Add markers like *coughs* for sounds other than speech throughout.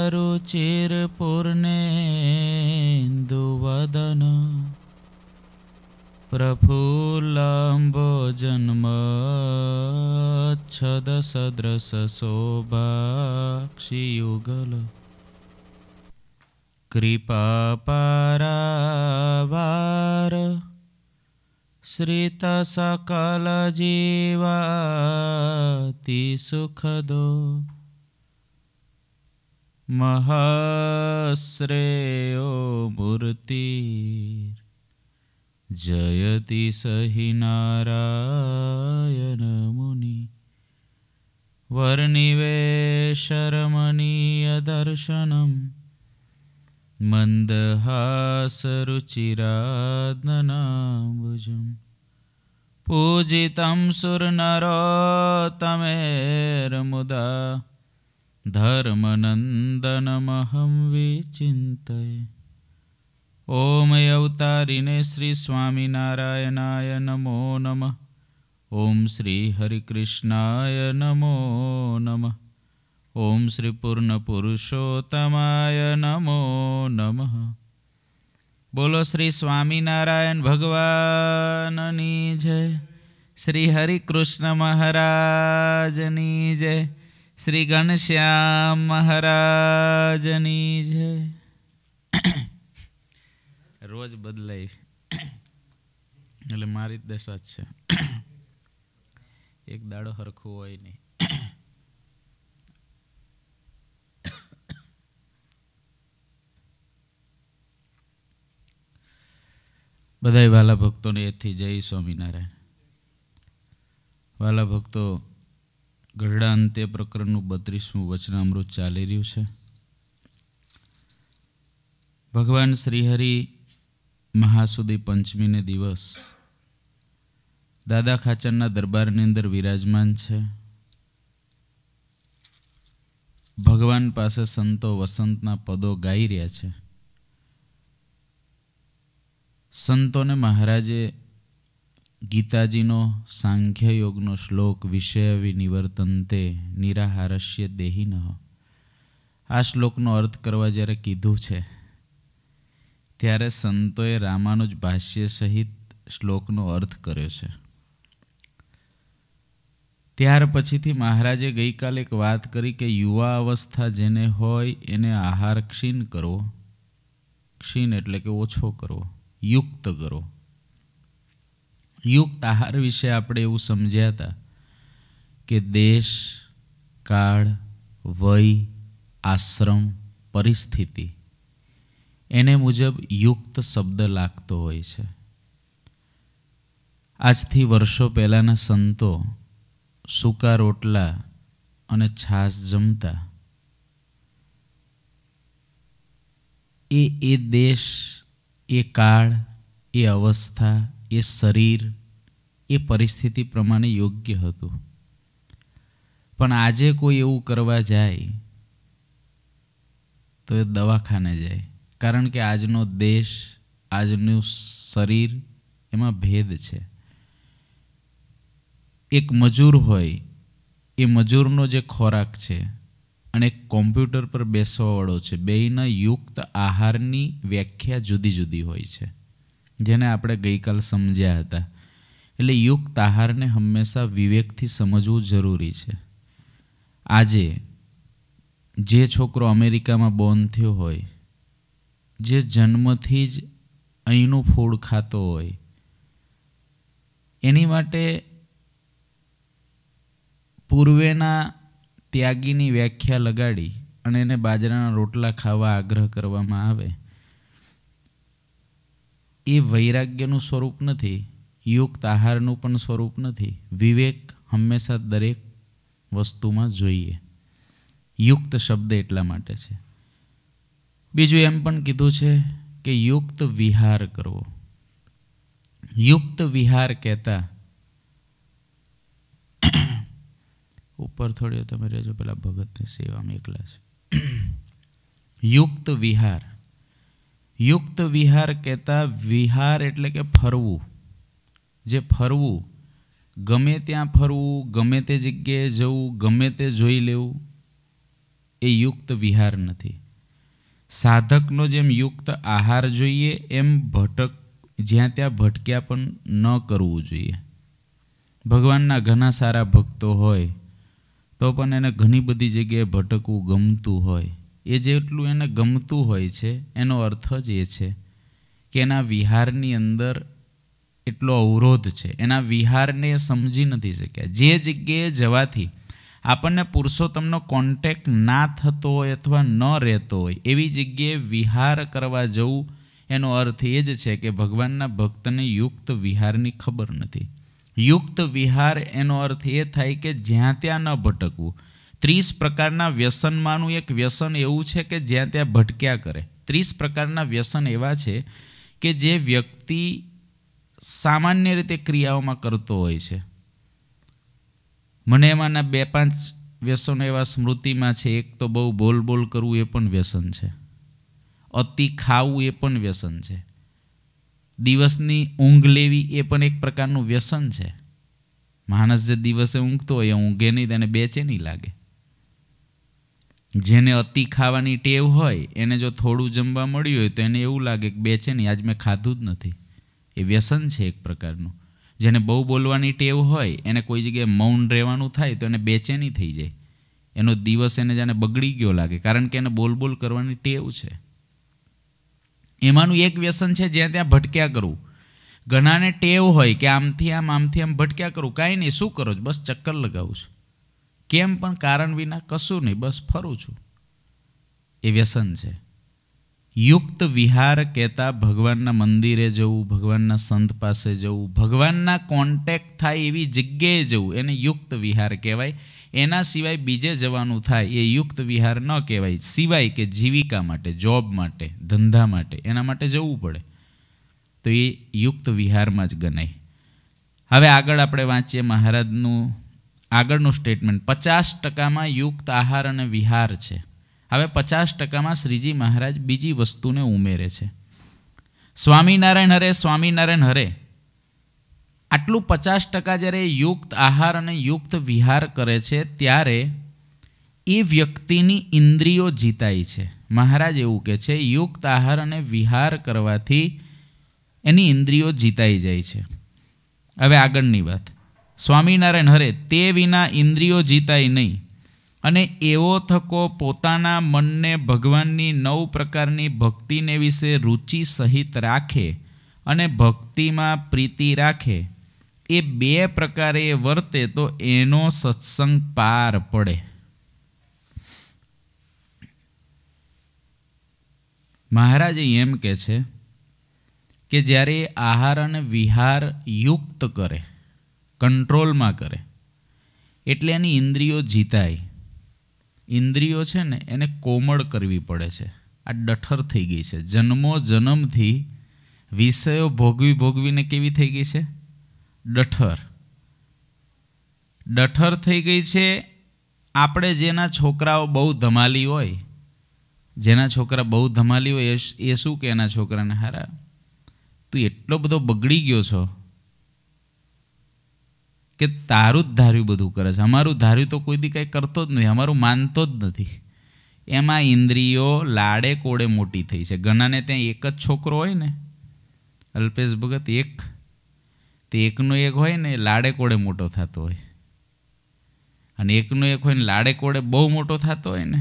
अरुचिरपूर्णेन्दुवदन प्रफुल्लम्बो जन्मच्छदसदृश कृपापारावार कृपा सुखदो महाश्रेयो मूर्तिर् जयति स हि नारायणमुनि वर्णिवेशरमणीयदर्शनं मन्दहासरुचिराद्नाम्बुजम् पूजितं सुरनरोत्तमेर्मुदा ધર્મનંદનમહં વિચિંતય ઓમ અવતારીને શ્રી સ્વામિનારાયણાય નમો નમઃ ઓમ શ્રી હરિકૃષ્ણાય નમો નમઃ ઓમ શ્રી પૂર્ણ પુરુષોત્તમાય નમો નમઃ બોલો શ્રી સ્વામિનારાયણ ભગવાનની જય શ્રી હરિકૃષ્ણ મહારાજની જય શ્રી ઘનશ્યામ મહારાજની જય રોજ બદલાય એટલે મારી જ દશા જ છે એક દાડો હરખું હોય નહીં બધાય વાલા ભક્તોને એથી જય સ્વામિનારાયણ વાલા ભક્તો ગઢડા અંત્ય પ્રકરણનું બત્રીસમું વચનામૃત ચાલી રહ્યું છે ભગવાન શ્રીહરિ મહાસુદી પંચમીને દિવસ દાદા ખાચરના દરબારની અંદર વિરાજમાન છે ભગવાન પાસે સંતો વસંતના પદો ગાઈ રહ્યા છે સંતોને મહારાજે ગીતાજીનો સાંખ્ય યોગનો શ્લોક વિષય વિનિવર્તનતે નિરાહારસ્ય દેહી દેહીન આ શ્લોકનો અર્થ કરવા જ્યારે કીધું છે ત્યારે સંતોએ રામાનુજ ભાષ્ય સહિત શ્લોકનો અર્થ કર્યો છે ત્યાર પછીથી મહારાજે ગઈકાલે એક વાત કરી કે યુવા અવસ્થા જેને હોય એને આહાર ક્ષીણ કરવો ક્ષીણ એટલે કે ઓછો કરવો યુક્ત કરો યુક્ત આહાર વિશે આપણે એવું સમજ્યા હતા કે દેશ કાળ વય આશ્રમ પરિસ્થિતિ એને મુજબ યુક્ત શબ્દ લાગતો હોય છે આજથી વર્ષો પહેલાંના સંતો સૂકા રોટલા અને છાશ જમતા એ એ દેશ એ કાળ એ અવસ્થા એ શરીર એ પરિસ્થિતિ પ્રમાણે યોગ્ય હતું પણ આજે કોઈ એવું કરવા જાય તો એ દવાખાને જાય કારણ કે આજનો દેશ આજનું શરીર એમાં ભેદ છે એક મજૂર હોય એ મજૂરનો જે ખોરાક છે અને એક કોમ્પ્યુટર પર બેસવાવાળો છે બેયના યુક્ત આહારની વ્યાખ્યા જુદી જુદી હોય છે જેને આપણે ગઈકાલ સમજ્યા હતા એટલે યુક્ત આહારને હંમેશા વિવેકથી સમજવું જરૂરી છે આજે જે છોકરો અમેરિકામાં બોર્ન થયો હોય જે જન્મથી જ અહીંનું ફૂડ ખાતો હોય એની માટે પૂર્વેના ત્યાગીની વ્યાખ્યા લગાડી અને એને બાજરાના રોટલા ખાવા આગ્રહ કરવામાં આવે એ વૈરાગ્યનું સ્વરૂપ નથી યુક્ત આહારનું પણ સ્વરૂપ નથી વિવેક હંમેશા દરેક વસ્તુમાં જોઈએ યુક્ત શબ્દ એટલા માટે છે બીજું એમ પણ કીધું છે કે યુક્ત વિહાર કરવો યુક્ત વિહાર કહેતા *coughs* ઉપર થોડી તમે રહેજો પેલા ભગતની સેવામાં એકલા છે *coughs* યુક્ત વિહાર યુક્ત વિહાર કહેતા વિહાર એટલે કે ફરવું જે ફરવું ગમે ત્યાં ફરવું ગમે તે જગ્યાએ જવું ગમે તે જોઈ લેવું એ યુક્ત વિહાર નથી સાધકનો જેમ યુક્ત આહાર જોઈએ એમ ભટક જ્યાં ત્યાં ભટક્યા પણ ન કરવું જોઈએ ભગવાનના ઘણા સારા ભક્તો હોય તો પણ એને ઘણી બધી જગ્યાએ ભટકવું ગમતું હોય એ જેટલું એને ગમતું હોય છે એનો અર્થ જ એ છે કે એના વિહારની અંદર એટલો અવરોધ છે એના વિહારને એ સમજી નથી શક્યા જે જગ્યાએ જવાથી આપણને પુરુષોત્તમનો કોન્ટેક ના થતો હોય અથવા ન રહેતો હોય એવી જગ્યાએ વિહાર કરવા જવું એનો અર્થ એ જ છે કે ભગવાનના ભક્તને યુક્ત વિહારની ખબર નથી યુક્ત વિહાર એનો અર્થ એ થાય કે જ્યાં ત્યાં ન ભટકવું ત્રીસ પ્રકારના વ્યસનમાંનું એક વ્યસન એવું છે કે જ્યાં ત્યાં ભટક્યા કરે ત્રીસ પ્રકારના વ્યસન એવા છે કે જે વ્યક્તિ સામાન્ય રીતે ક્રિયાઓમાં કરતો હોય છે મને એમાંના બે પાંચ વ્યસનો એવા સ્મૃતિમાં છે એક તો બહુ બોલ બોલ કરવું એ પણ વ્યસન છે અતિ ખાવું એ પણ વ્યસન છે દિવસની ઊંઘ લેવી એ પણ એક પ્રકારનું વ્યસન છે માણસ જે દિવસે ઊંઘતો હોય એ ઊંઘે નહીં તેને નહીં લાગે જેને અતિ ખાવાની ટેવ હોય એને જો થોડું જમવા મળ્યું હોય તો એને એવું લાગે કે બેચેની આજ મેં ખાધું જ નથી એ વ્યસન છે એક પ્રકારનું જેને બહુ બોલવાની ટેવ હોય એને કોઈ જગ્યાએ મૌન રહેવાનું થાય તો એને બેચેની થઈ જાય એનો દિવસ એને જાણે બગડી ગયો લાગે કારણ કે એને બોલ બોલ કરવાની ટેવ છે એમાંનું એક વ્યસન છે જ્યાં ત્યાં ભટક્યા કરવું ઘણાને ટેવ હોય કે આમથી આમ આમથી આમ ભટક્યા કરું કાંઈ નહીં શું કરો છો બસ ચક્કર લગાવું છું કેમ પણ કારણ વિના કશું નહીં બસ ફરું છું એ વ્યસન છે યુક્ત વિહાર કહેતા ભગવાનના મંદિરે જવું ભગવાનના સંત પાસે જવું ભગવાનના કોન્ટેક્ટ થાય એવી જગ્યાએ જવું એને યુક્ત વિહાર કહેવાય એના સિવાય બીજે જવાનું થાય એ યુક્ત વિહાર ન કહેવાય સિવાય કે જીવિકા માટે જોબ માટે ધંધા માટે એના માટે જવું પડે તો એ યુક્ત વિહારમાં જ ગણાય હવે આગળ આપણે વાંચીએ મહારાજનું આગળનું સ્ટેટમેન્ટ પચાસ ટકામાં યુક્ત આહાર અને વિહાર છે હવે પચાસ ટકામાં શ્રીજી મહારાજ બીજી વસ્તુને ઉમેરે છે સ્વામિનારાયણ હરે સ્વામિનારાયણ હરે આટલું પચાસ ટકા જ્યારે યુક્ત આહાર અને યુક્ત વિહાર કરે છે ત્યારે એ વ્યક્તિની ઇન્દ્રિયો જીતાય છે મહારાજ એવું કહે છે યુક્ત આહાર અને વિહાર કરવાથી એની ઇન્દ્રિયો જીતાઈ જાય છે હવે આગળની વાત સ્વામિનારાયણ હરે તે વિના ઇન્દ્રિયો જીતાય નહીં અને એવો થકો પોતાના મનને ભગવાનની નવ પ્રકારની ભક્તિને વિશે રુચિ સહિત રાખે અને ભક્તિમાં પ્રીતિ રાખે એ બે પ્રકારે વર્તે તો એનો સત્સંગ પાર પડે મહારાજ એમ કે છે કે જ્યારે આહાર અને વિહાર યુક્ત કરે કંટ્રોલમાં કરે એટલે એની ઇન્દ્રિયો જીતાય ઇન્દ્રિયો છે ને એને કોમળ કરવી પડે છે આ ડઠર થઈ ગઈ છે જન્મો જન્મથી વિષયો ભોગવી ભોગવીને કેવી થઈ ગઈ છે ડઠર ડઠર થઈ ગઈ છે આપણે જેના છોકરાઓ બહુ ધમાલી હોય જેના છોકરા બહુ ધમાલી હોય એ શું કે એના છોકરાને હારા તું એટલો બધો બગડી ગયો છો કે તારું જ ધાર્યું બધું કરે છે અમારું ધાર્યું તો કોઈ દી કંઈ કરતો જ નથી અમારું માનતો જ નથી એમાં ઇન્દ્રિયો લાડે કોડે મોટી થઈ છે ઘણાને ત્યાં એક જ છોકરો હોય ને અલ્પેશ ભગત એક તે એકનો એક હોય ને લાડે કોડે મોટો થતો હોય અને એકનો એક હોય ને લાડે કોડે બહુ મોટો થતો હોય ને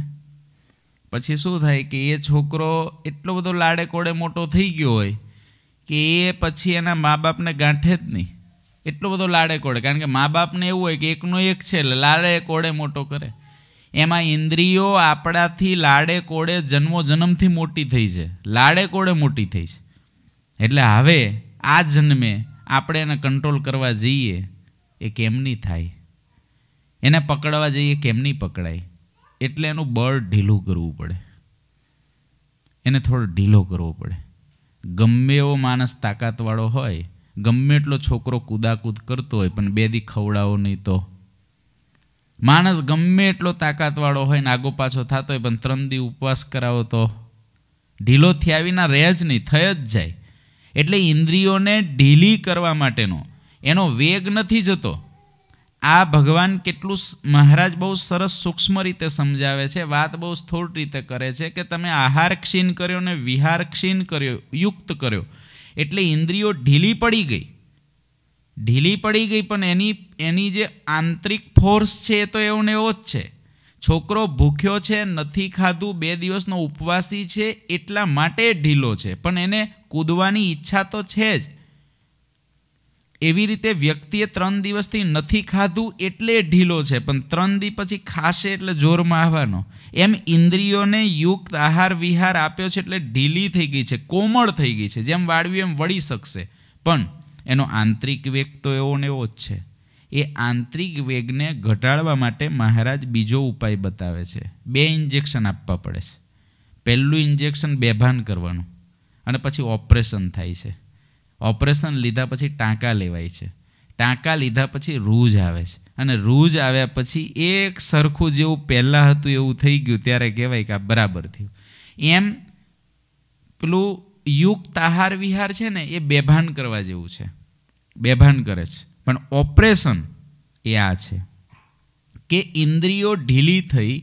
પછી શું થાય કે એ છોકરો એટલો બધો લાડે કોડે મોટો થઈ ગયો હોય કે એ પછી એના મા બાપને ગાંઠે જ નહીં એટલો બધો લાડે કોડે કારણ કે મા બાપને એવું હોય કે એકનો એક છે એટલે લાડે કોડે મોટો કરે એમાં ઇન્દ્રિયો આપણાથી લાડે કોડે જન્મો જન્મથી મોટી થઈ છે લાડે કોડે મોટી થઈ છે એટલે હવે આ જન્મે આપણે એને કંટ્રોલ કરવા જઈએ એ કેમ નહીં થાય એને પકડવા જઈએ કેમ નહીં પકડાય એટલે એનું બળ ઢીલું કરવું પડે એને થોડો ઢીલો કરવો પડે ગમે એવો માણસ તાકાતવાળો હોય ગમે એટલો છોકરો કૂદાકૂદ કરતો હોય પણ બેદી ખવડાવો નહીં તો માણસ ગમે એટલો તાકાતવાળો હોય ને આગો પાછો થતો હોય પણ ત્રણ દી ઉપવાસ કરાવો તો ઢીલો થયા વિના રહે જ નહીં થઈ જ જાય એટલે ઇન્દ્રિયોને ઢીલી કરવા માટેનો એનો વેગ નથી જતો આ ભગવાન કેટલું મહારાજ બહુ સરસ સૂક્ષ્મ રીતે સમજાવે છે વાત બહુ સ્થૂળ રીતે કરે છે કે તમે આહાર ક્ષીણ કર્યો ને વિહાર ક્ષીણ કર્યો યુક્ત કર્યો એટલે ઇન્દ્રિયો ઢીલી પડી ગઈ ઢીલી પડી ગઈ પણ એની એની જે આંતરિક ફોર્સ છે એ તો એવો ને એવો જ છે છોકરો ભૂખ્યો છે નથી ખાધું બે દિવસનો ઉપવાસી છે એટલા માટે ઢીલો છે પણ એને કૂદવાની ઈચ્છા તો છે જ એવી રીતે વ્યક્તિએ ત્રણ દિવસથી નથી ખાધું એટલે ઢીલો છે પણ ત્રણ દી પછી ખાશે એટલે જોરમાં આવવાનો એમ ઇન્દ્રિયોને યુક્ત આહાર વિહાર આપ્યો છે એટલે ઢીલી થઈ ગઈ છે કોમળ થઈ ગઈ છે જેમ વાળવી એમ વળી શકશે પણ એનો આંતરિક વેગ તો એવો ને એવો જ છે એ આંતરિક વેગને ઘટાડવા માટે મહારાજ બીજો ઉપાય બતાવે છે બે ઇન્જેક્શન આપવા પડે છે પહેલું ઇન્જેક્શન બેભાન કરવાનું અને પછી ઓપરેશન થાય છે ઓપરેશન લીધા પછી ટાંકા લેવાય છે ટાંકા લીધા પછી રૂજ આવે છે અને રૂજ આવ્યા પછી એક સરખું જેવું પહેલાં હતું એવું થઈ ગયું ત્યારે કહેવાય કે આ બરાબર થયું એમ પેલું યુક્ત આહાર વિહાર છે ને એ બેભાન કરવા જેવું છે બેભાન કરે છે પણ ઓપરેશન એ આ છે કે ઇન્દ્રિયો ઢીલી થઈ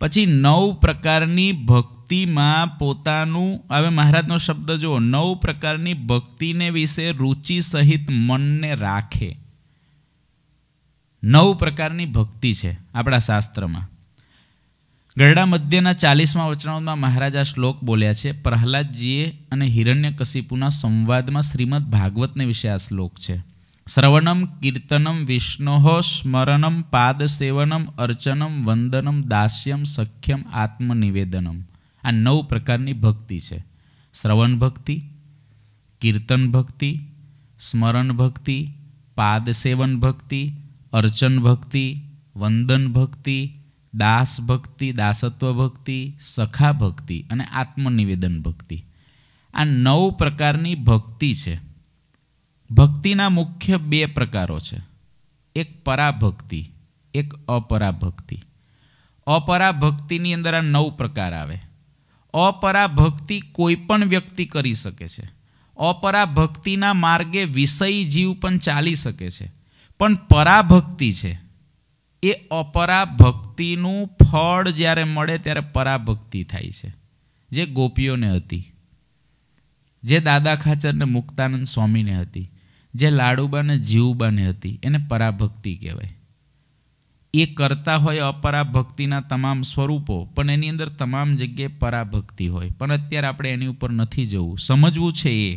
પછી નવ પ્રકારની ભક્તિ ભક્તિમાં પોતાનું હવે મહારાજનો શબ્દ જુઓ નવ પ્રકારની ભક્તિને વિશે રુચિ સહિત મનને રાખે નવ પ્રકારની ભક્તિ છે આપણા શાસ્ત્રમાં ગરડા મધ્યના ચાલીસમા વચનાઓમાં મહારાજ આ શ્લોક બોલ્યા છે પ્રહલાદજીએ અને હિરણ્યકશિપુના સંવાદમાં શ્રીમદ ભાગવતને વિશે આ શ્લોક છે શ્રવણમ કીર્તનમ વિષ્ણોહ સ્મરણમ પાદ સેવનમ અર્ચનમ વંદનમ દાસ્યમ સખ્યમ આત્મનિવેદનમ આ નવ પ્રકારની ભક્તિ છે શ્રવણ ભક્તિ કીર્તન ભક્તિ સ્મરણ ભક્તિ પાદ સેવન ભક્તિ અર્ચન ભક્તિ વંદન ભક્તિ દાસ ભક્તિ દાસત્વ ભક્તિ સખા ભક્તિ અને આત્મનિવેદન ભક્તિ આ નવ પ્રકારની ભક્તિ છે ભક્તિના મુખ્ય બે પ્રકારો છે એક પરાભક્તિ એક અપરાભક્તિ અપરાભક્તિની અંદર આ નવ પ્રકાર આવે અપરાભક્તિ કોઈ પણ વ્યક્તિ કરી શકે છે અપરાભક્તિના માર્ગે વિષય જીવ પણ ચાલી શકે છે પણ પરાભક્તિ છે એ અપરાભક્તિનું ફળ જ્યારે મળે ત્યારે પરાભક્તિ થાય છે જે ગોપીઓને હતી જે દાદા ખાચરને મુક્તાનંદ સ્વામીને હતી જે લાડુબાને જીવબાને હતી એને પરાભક્તિ કહેવાય એ કરતા હોય અપરાભક્તિના તમામ સ્વરૂપો પણ એની અંદર તમામ જગ્યાએ પરાભક્તિ હોય પણ અત્યારે આપણે એની ઉપર નથી જવું સમજવું છે એ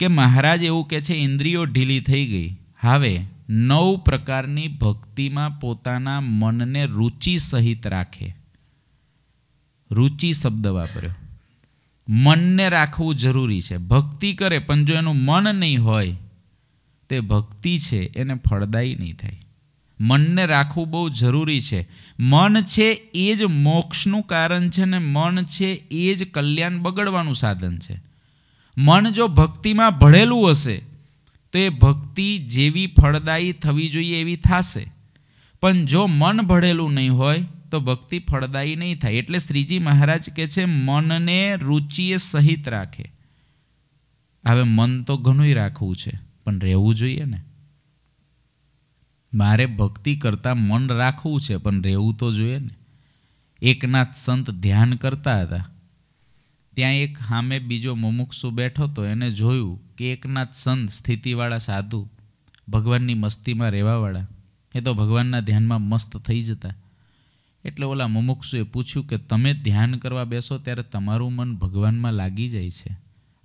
કે મહારાજ એવું કહે છે ઇન્દ્રિયો ઢીલી થઈ ગઈ હવે નવ પ્રકારની ભક્તિમાં પોતાના મનને રુચિ સહિત રાખે રુચિ શબ્દ વાપર્યો મનને રાખવું જરૂરી છે ભક્તિ કરે પણ જો એનું મન નહીં હોય તે ભક્તિ છે એને ફળદાયી નહીં થાય મનને રાખવું બહુ જરૂરી છે મન છે એ જ મોક્ષનું કારણ છે ને મન છે એ જ કલ્યાણ બગડવાનું સાધન છે મન જો ભક્તિમાં ભળેલું હશે તો એ ભક્તિ જેવી ફળદાયી થવી જોઈએ એવી થશે પણ જો મન ભળેલું નહીં હોય તો ભક્તિ ફળદાયી નહીં થાય એટલે શ્રીજી મહારાજ કહે છે મનને રુચિએ સહિત રાખે હવે મન તો ઘણુંય રાખવું છે પણ રહેવું જોઈએ ને મારે ભક્તિ કરતાં મન રાખવું છે પણ રહેવું તો જોઈએ ને એકનાથ સંત ધ્યાન કરતા હતા ત્યાં એક સામે બીજો મુમુક્ષુ બેઠો હતો એને જોયું કે એકનાથ સંત સ્થિતિવાળા સાધુ ભગવાનની મસ્તીમાં રહેવાવાળા એ તો ભગવાનના ધ્યાનમાં મસ્ત થઈ જતા એટલે ઓલા મુમુક્ષુએ પૂછ્યું કે તમે ધ્યાન કરવા બેસો ત્યારે તમારું મન ભગવાનમાં લાગી જાય છે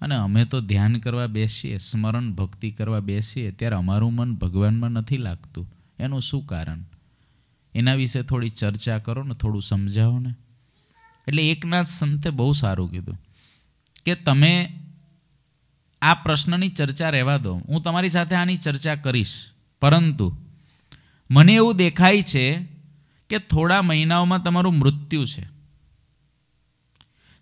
અને અમે તો ધ્યાન કરવા બેસીએ સ્મરણ ભક્તિ કરવા બેસીએ ત્યારે અમારું મન ભગવાનમાં નથી લાગતું એનું શું કારણ એના વિશે થોડી ચર્ચા કરો ને થોડું સમજાવો ને એટલે એકનાથ સંતે બહુ સારું કીધું કે તમે આ પ્રશ્નની ચર્ચા રહેવા દો હું તમારી સાથે આની ચર્ચા કરીશ પરંતુ મને એવું દેખાય છે કે થોડા મહિનાઓમાં તમારું મૃત્યુ છે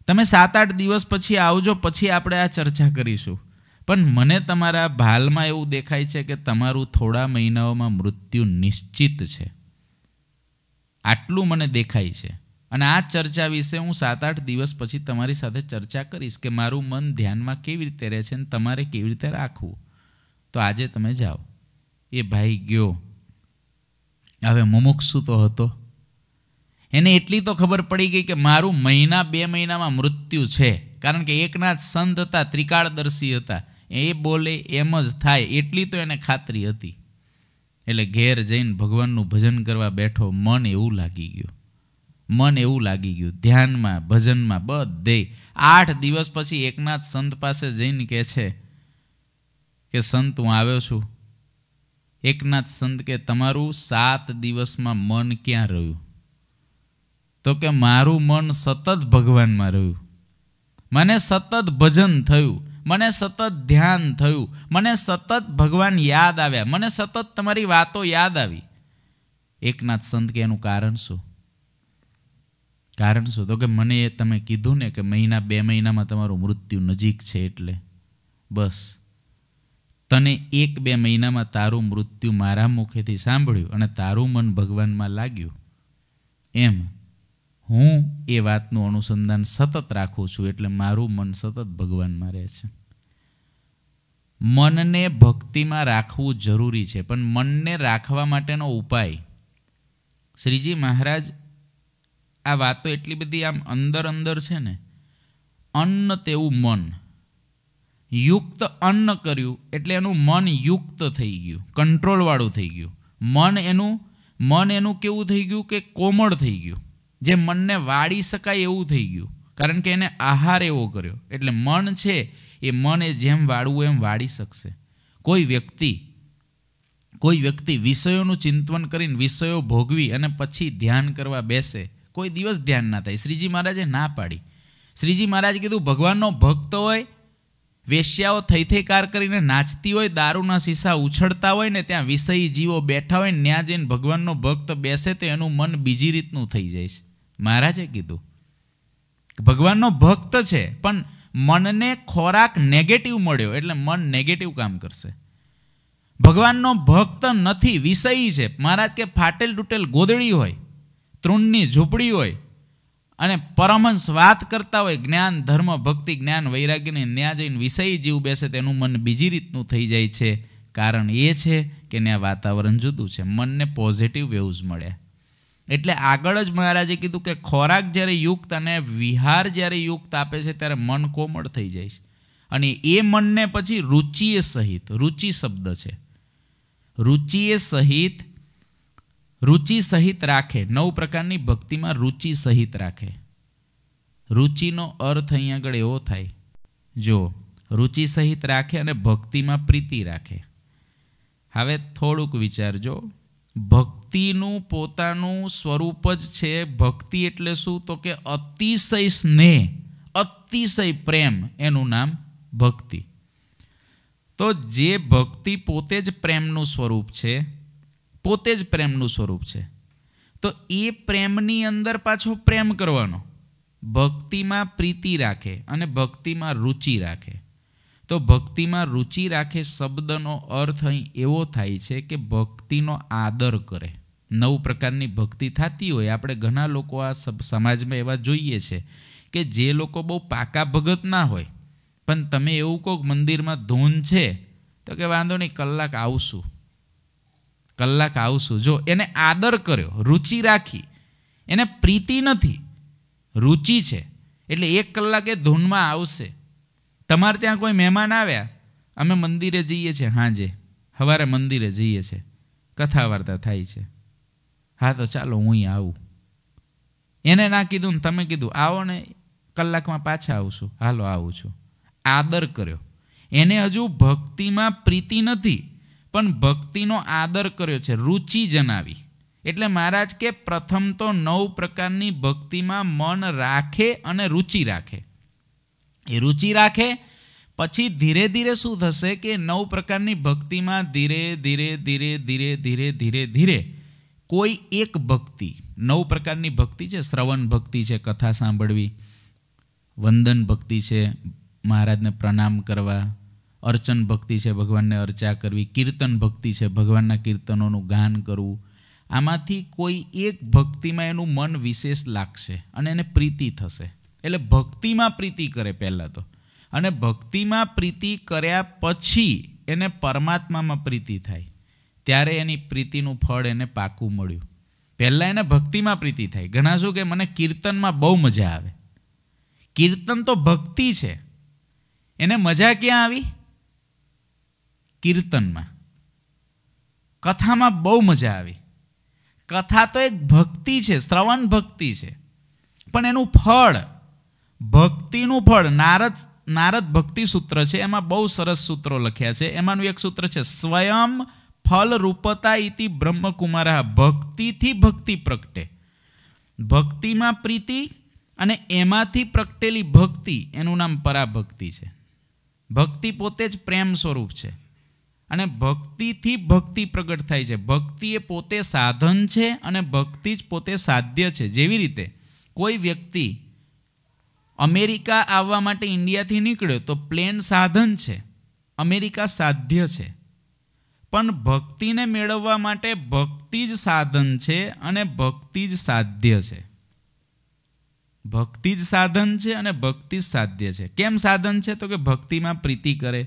તમે સાત આઠ દિવસ પછી આવજો પછી આપણે આ ચર્ચા કરીશું પણ મને તમારા ભાલમાં એવું દેખાય છે કે તમારું થોડા મહિનાઓમાં મૃત્યુ નિશ્ચિત છે આટલું મને દેખાય છે અને આ ચર્ચા વિશે હું સાત આઠ દિવસ પછી તમારી સાથે ચર્ચા કરીશ કે મારું મન ધ્યાનમાં કેવી રીતે રહે છે અને તમારે કેવી રીતે રાખવું તો આજે તમે જાઓ એ ભાઈ ગયો હવે મુમુક્ષુ તો હતો એને એટલી તો ખબર પડી ગઈ કે મારું મહિના બે મહિનામાં મૃત્યુ છે કારણ કે એકનાથ સંત હતા ત્રિકાળદર્શી હતા એ બોલે એમ જ થાય એટલી તો એને ખાતરી હતી એટલે ઘેર જઈને ભગવાનનું ભજન કરવા બેઠો મન એવું લાગી ગયું મન એવું લાગી ગયું ધ્યાનમાં ભજનમાં બધે આઠ દિવસ પછી એકનાથ સંત પાસે જઈને કહે છે કે સંત હું આવ્યો છું એકનાથ સંત કે તમારું સાત દિવસમાં મન ક્યાં રહ્યું તો કે મારું મન સતત ભગવાનમાં રહ્યું મને સતત ભજન થયું મને સતત ધ્યાન થયું મને સતત ભગવાન યાદ આવ્યા મને સતત તમારી વાતો યાદ આવી એકનાથ સંત કે એનું કારણ શું કારણ શું તો કે મને એ તમે કીધું ને કે મહિના બે મહિનામાં તમારું મૃત્યુ નજીક છે એટલે બસ તને એક બે મહિનામાં તારું મૃત્યુ મારા મુખેથી સાંભળ્યું અને તારું મન ભગવાનમાં લાગ્યું એમ હું એ વાતનું અનુસંધાન સતત રાખું છું એટલે મારું મન સતત ભગવાનમાં રહે છે મનને ભક્તિમાં રાખવું જરૂરી છે પણ મનને રાખવા માટેનો ઉપાય શ્રીજી મહારાજ આ વાતો એટલી બધી આમ અંદર અંદર છે ને અન્ન તેવું મન યુક્ત અન્ન કર્યું એટલે એનું મન યુક્ત થઈ ગયું કંટ્રોલવાળું થઈ ગયું મન એનું મન એનું કેવું થઈ ગયું કે કોમળ થઈ ગયું જે મનને વાળી શકાય એવું થઈ ગયું કારણ કે એને આહાર એવો કર્યો એટલે મન છે એ મન એ જેમ વાળવું એમ વાળી શકશે કોઈ વ્યક્તિ કોઈ વ્યક્તિ વિષયોનું ચિંતવન કરીને વિષયો ભોગવી અને પછી ધ્યાન કરવા બેસે કોઈ દિવસ ધ્યાન ના થાય શ્રીજી મહારાજે ના પાડી શ્રીજી મહારાજ કીધું ભગવાનનો ભક્ત હોય વેશ્યાઓ થઈ કરીને નાચતી હોય દારૂના શીશા ઉછળતા હોય ને ત્યાં વિષય જીવો બેઠા હોય ને ત્યાં જઈને ભગવાનનો ભક્ત બેસે તો એનું મન બીજી રીતનું થઈ જાય છે મહારાજે કીધું ભગવાનનો ભક્ત છે પણ મનને ખોરાક નેગેટિવ મળ્યો એટલે મન નેગેટિવ કામ કરશે ભગવાનનો ભક્ત નથી વિષયી છે મહારાજ કે ફાટેલ તૂટેલ ગોદડી હોય તૃણની ઝૂંપડી હોય અને પરમહંસ વાત કરતા હોય જ્ઞાન ધર્મ ભક્તિ જ્ઞાન વૈરાગ્યને ત્યાં જઈને વિષયી જીવ બેસે તેનું મન બીજી રીતનું થઈ જાય છે કારણ એ છે કે ત્યાં વાતાવરણ જુદું છે મનને પોઝિટિવ વેવ્સ મળ્યા એટલે આગળ જ મહારાજે કીધું કે ખોરાક જ્યારે યુક્ત અને વિહાર જ્યારે યુક્ત આપે છે ત્યારે મન કોમળ થઈ જાય છે અને એ મનને પછી રુચિએ સહિત રુચિ શબ્દ છે રુચિએ સહિત રુચિ સહિત રાખે નવ પ્રકારની ભક્તિમાં રુચિ સહિત રાખે રુચિનો અર્થ અહીં આગળ એવો થાય જો રુચિ સહિત રાખે અને ભક્તિમાં પ્રીતિ રાખે હવે થોડુંક વિચારજો ભક્તિ ભક્તિનું પોતાનું સ્વરૂપ જ છે ભક્તિ એટલે શું તો કે અતિશય સ્નેહ અતિશય પ્રેમ એનું નામ ભક્તિ તો જે ભક્તિ પોતે જ પ્રેમનું સ્વરૂપ છે પોતે જ પ્રેમનું સ્વરૂપ છે તો એ પ્રેમની અંદર પાછો પ્રેમ કરવાનો ભક્તિમાં પ્રીતિ રાખે અને ભક્તિમાં રુચિ રાખે તો ભક્તિમાં રુચિ રાખે શબ્દનો અર્થ અહીં એવો થાય છે કે ભક્તિનો આદર કરે નવ પ્રકારની ભક્તિ થતી હોય આપણે ઘણા લોકો આ સમાજમાં એવા જોઈએ છે કે જે લોકો બહુ પાકા ભગત ના હોય પણ તમે એવું કહો મંદિરમાં ધૂન છે તો કે વાંધો નહીં કલાક આવશું કલાક આવશું જો એને આદર કર્યો રુચિ રાખી એને પ્રીતિ નથી રુચિ છે એટલે એક કલાકે ધૂનમાં આવશે તમારે ત્યાં કોઈ મહેમાન આવ્યા અમે મંદિરે જઈએ છીએ હાજે હવારે મંદિરે જઈએ છીએ કથા વાર્તા થાય છે હા તો ચાલો હું આવું એને ના કીધું ને તમે કીધું આવો ને કલાકમાં પાછા આવશું હાલો આવું છું આદર કર્યો એને હજુ ભક્તિમાં પ્રીતિ નથી પણ ભક્તિનો આદર કર્યો છે રુચિ જણાવી એટલે મહારાજ કે પ્રથમ તો નવ પ્રકારની ભક્તિમાં મન રાખે અને રુચિ રાખે એ રુચિ રાખે પછી ધીરે ધીરે શું થશે કે નવ પ્રકારની ભક્તિમાં ધીરે ધીરે ધીરે ધીરે ધીરે ધીરે ધીરે કોઈ એક ભક્તિ નવ પ્રકારની ભક્તિ છે શ્રવણ ભક્તિ છે કથા સાંભળવી વંદન ભક્તિ છે મહારાજને પ્રણામ કરવા અર્ચન ભક્તિ છે ભગવાનને અર્ચા કરવી કીર્તન ભક્તિ છે ભગવાનના કીર્તનોનું ગાન કરવું આમાંથી કોઈ એક ભક્તિમાં એનું મન વિશેષ લાગશે અને એને પ્રીતિ થશે એટલે ભક્તિમાં પ્રીતિ કરે પહેલાં તો અને ભક્તિમાં પ્રીતિ કર્યા પછી એને પરમાત્મામાં પ્રીતિ થાય ત્યારે એની પ્રીતિનું ફળ એને પાકું મળ્યું પહેલાં એને ભક્તિમાં પ્રીતિ થઈ ઘણા શું કે મને કીર્તનમાં બહુ મજા આવે કીર્તન તો ભક્તિ છે એને મજા ક્યાં આવી કીર્તનમાં કથામાં બહુ મજા આવી કથા તો એક ભક્તિ છે શ્રવણ ભક્તિ છે પણ એનું ફળ ભક્તિનું ફળ નારદ નારદ ભક્તિ સૂત્ર છે એમાં બહુ સરસ સૂત્રો લખ્યા છે એમાંનું એક સૂત્ર છે સ્વયં ફલ રૂપતા ઇતિ બ્રહ્મકુમારા ભક્તિથી ભક્તિ પ્રગટે ભક્તિમાં પ્રીતિ અને એમાંથી પ્રગટેલી ભક્તિ એનું નામ પરાભક્તિ છે ભક્તિ પોતે જ પ્રેમ સ્વરૂપ છે અને ભક્તિથી ભક્તિ પ્રગટ થાય છે ભક્તિ એ પોતે સાધન છે અને ભક્તિ જ પોતે સાધ્ય છે જેવી રીતે કોઈ વ્યક્તિ અમેરિકા આવવા માટે ઇન્ડિયાથી નીકળ્યો તો પ્લેન સાધન છે અમેરિકા સાધ્ય છે પણ ભક્તિને મેળવવા માટે ભક્તિ જ સાધન છે અને ભક્તિ જ સાધ્ય છે ભક્તિ જ સાધન છે અને ભક્તિ જ સાધ્ય છે કેમ સાધન છે તો કે ભક્તિમાં પ્રીતિ કરે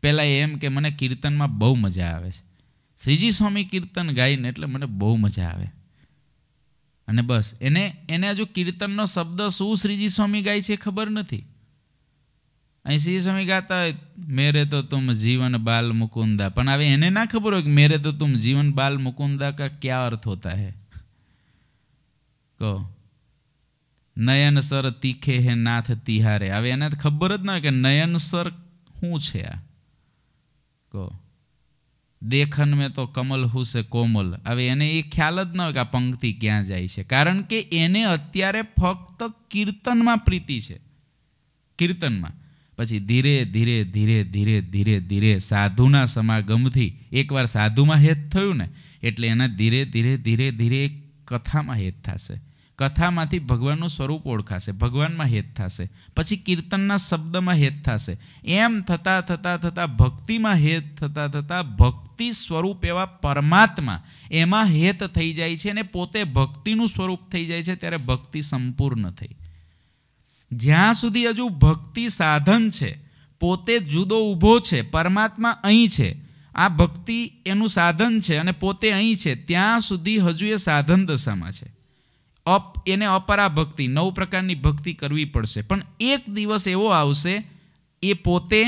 પહેલાં એમ કે મને કીર્તનમાં બહુ મજા આવે છે શ્રીજી સ્વામી કીર્તન ગાઈને એટલે મને બહુ મજા આવે અને બસ એને એને હજુ કીર્તનનો શબ્દ શું શ્રીજી સ્વામી ગાય છે ખબર નથી અહીં સ્વામી ગાતા હોય મેરે તો તુમ જીવન બાલ મુકુંદા પણ હવે એને ના ખબર હોય કે મેરે તો તુમ જીવન બાલ મુકુંદા કા ક્યાં અર્થ હોતા હૈ કહો નયન સર તીખે હે નાથ તિહારે હવે એને ખબર જ ન હોય કે નયન સર શું છે આ કહો દેખન મેં તો કમલ હુસે કોમલ હવે એને એ ખ્યાલ જ ન હોય કે આ પંક્તિ ક્યાં જાય છે કારણ કે એને અત્યારે ફક્ત કીર્તનમાં પ્રીતિ છે કીર્તનમાં પછી ધીરે ધીરે ધીરે ધીરે ધીરે ધીરે સાધુના સમાગમથી એકવાર સાધુમાં હેત થયું ને એટલે એના ધીરે ધીરે ધીરે ધીરે કથામાં હેત થશે કથામાંથી ભગવાનનું સ્વરૂપ ઓળખાશે ભગવાનમાં હેત થશે પછી કીર્તનના શબ્દમાં હેત થશે એમ થતાં થતાં થતાં ભક્તિમાં હેત થતાં થતાં ભક્તિ સ્વરૂપ એવા પરમાત્મા એમાં હેત થઈ જાય છે અને પોતે ભક્તિનું સ્વરૂપ થઈ જાય છે ત્યારે ભક્તિ સંપૂર્ણ થઈ જ્યાં સુધી હજુ ભક્તિ સાધન છે પોતે જુદો ઊભો છે પરમાત્મા અહીં છે આ ભક્તિ એનું સાધન છે અને પોતે અહીં છે ત્યાં સુધી હજુ એ સાધન દશામાં છે અપ એને અપરા ભક્તિ નવ પ્રકારની ભક્તિ કરવી પડશે પણ એક દિવસ એવો આવશે એ પોતે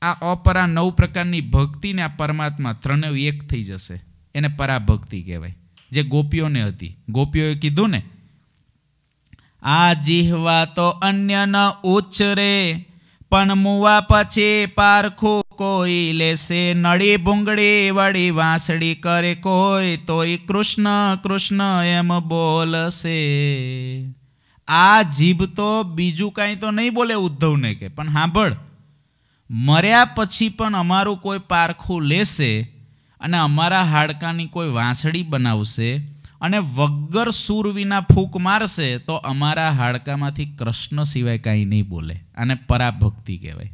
આ અપરા નવ પ્રકારની ભક્તિને આ પરમાત્મા ત્રણેય એક થઈ જશે એને પરાભક્તિ કહેવાય જે ગોપીઓને હતી ગોપીઓએ કીધું ને આ જીહવા તો અન્ય ન ઉચ્ચરે પણ મુવા પછી પારખું કોઈ લેશે નળી ભૂંગળી વળી વાંસળી કરે કોઈ તોય કૃષ્ણ કૃષ્ણ એમ બોલશે આ જીભ તો બીજું કાંઈ તો નહીં બોલે ઉદ્ધવને કે પણ સાંભળ મર્યા પછી પણ અમારું કોઈ પારખું લેશે અને અમારા હાડકાની કોઈ વાંસળી બનાવશે અને વગર સૂર વિના ફૂંક મારશે તો અમારા હાડકામાંથી કૃષ્ણ સિવાય કાંઈ નહીં બોલે આને પરાભક્તિ કહેવાય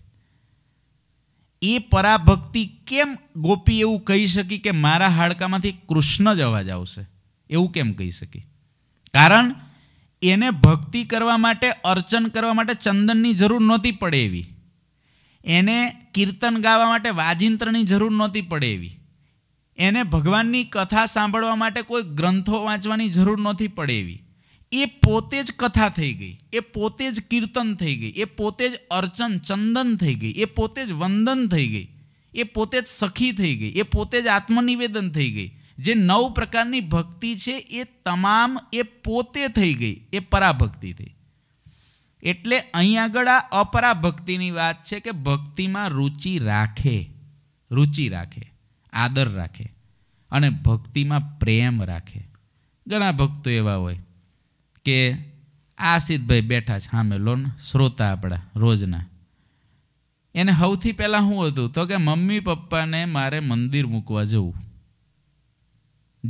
એ પરાભક્તિ કેમ ગોપી એવું કહી શકી કે મારા હાડકામાંથી કૃષ્ણ જ અવાજ આવશે એવું કેમ કહી શકી કારણ એને ભક્તિ કરવા માટે અર્ચન કરવા માટે ચંદનની જરૂર નહોતી પડે એવી એને કીર્તન ગાવા માટે વાજિંત્રની જરૂર નહોતી પડે એવી એને ભગવાનની કથા સાંભળવા માટે કોઈ ગ્રંથો વાંચવાની જરૂર નથી પડે એવી એ પોતે જ કથા થઈ ગઈ એ પોતે જ કીર્તન થઈ ગઈ એ પોતે જ અર્ચન ચંદન થઈ ગઈ એ પોતે જ વંદન થઈ ગઈ એ પોતે જ સખી થઈ ગઈ એ પોતે જ આત્મનિવેદન થઈ ગઈ જે નવ પ્રકારની ભક્તિ છે એ તમામ એ પોતે થઈ ગઈ એ પરાભક્તિ થઈ એટલે અહીં આગળ આ અપરાભક્તિની વાત છે કે ભક્તિમાં રુચિ રાખે રુચિ રાખે આદર રાખે અને ભક્તિમાં પ્રેમ રાખે ઘણા ભક્તો એવા હોય કે આસિદભાઈ બેઠા છે સામે લોન શ્રોતા આપણા રોજના એને સૌથી પહેલાં શું હતું તો કે મમ્મી પપ્પાને મારે મંદિર મૂકવા જવું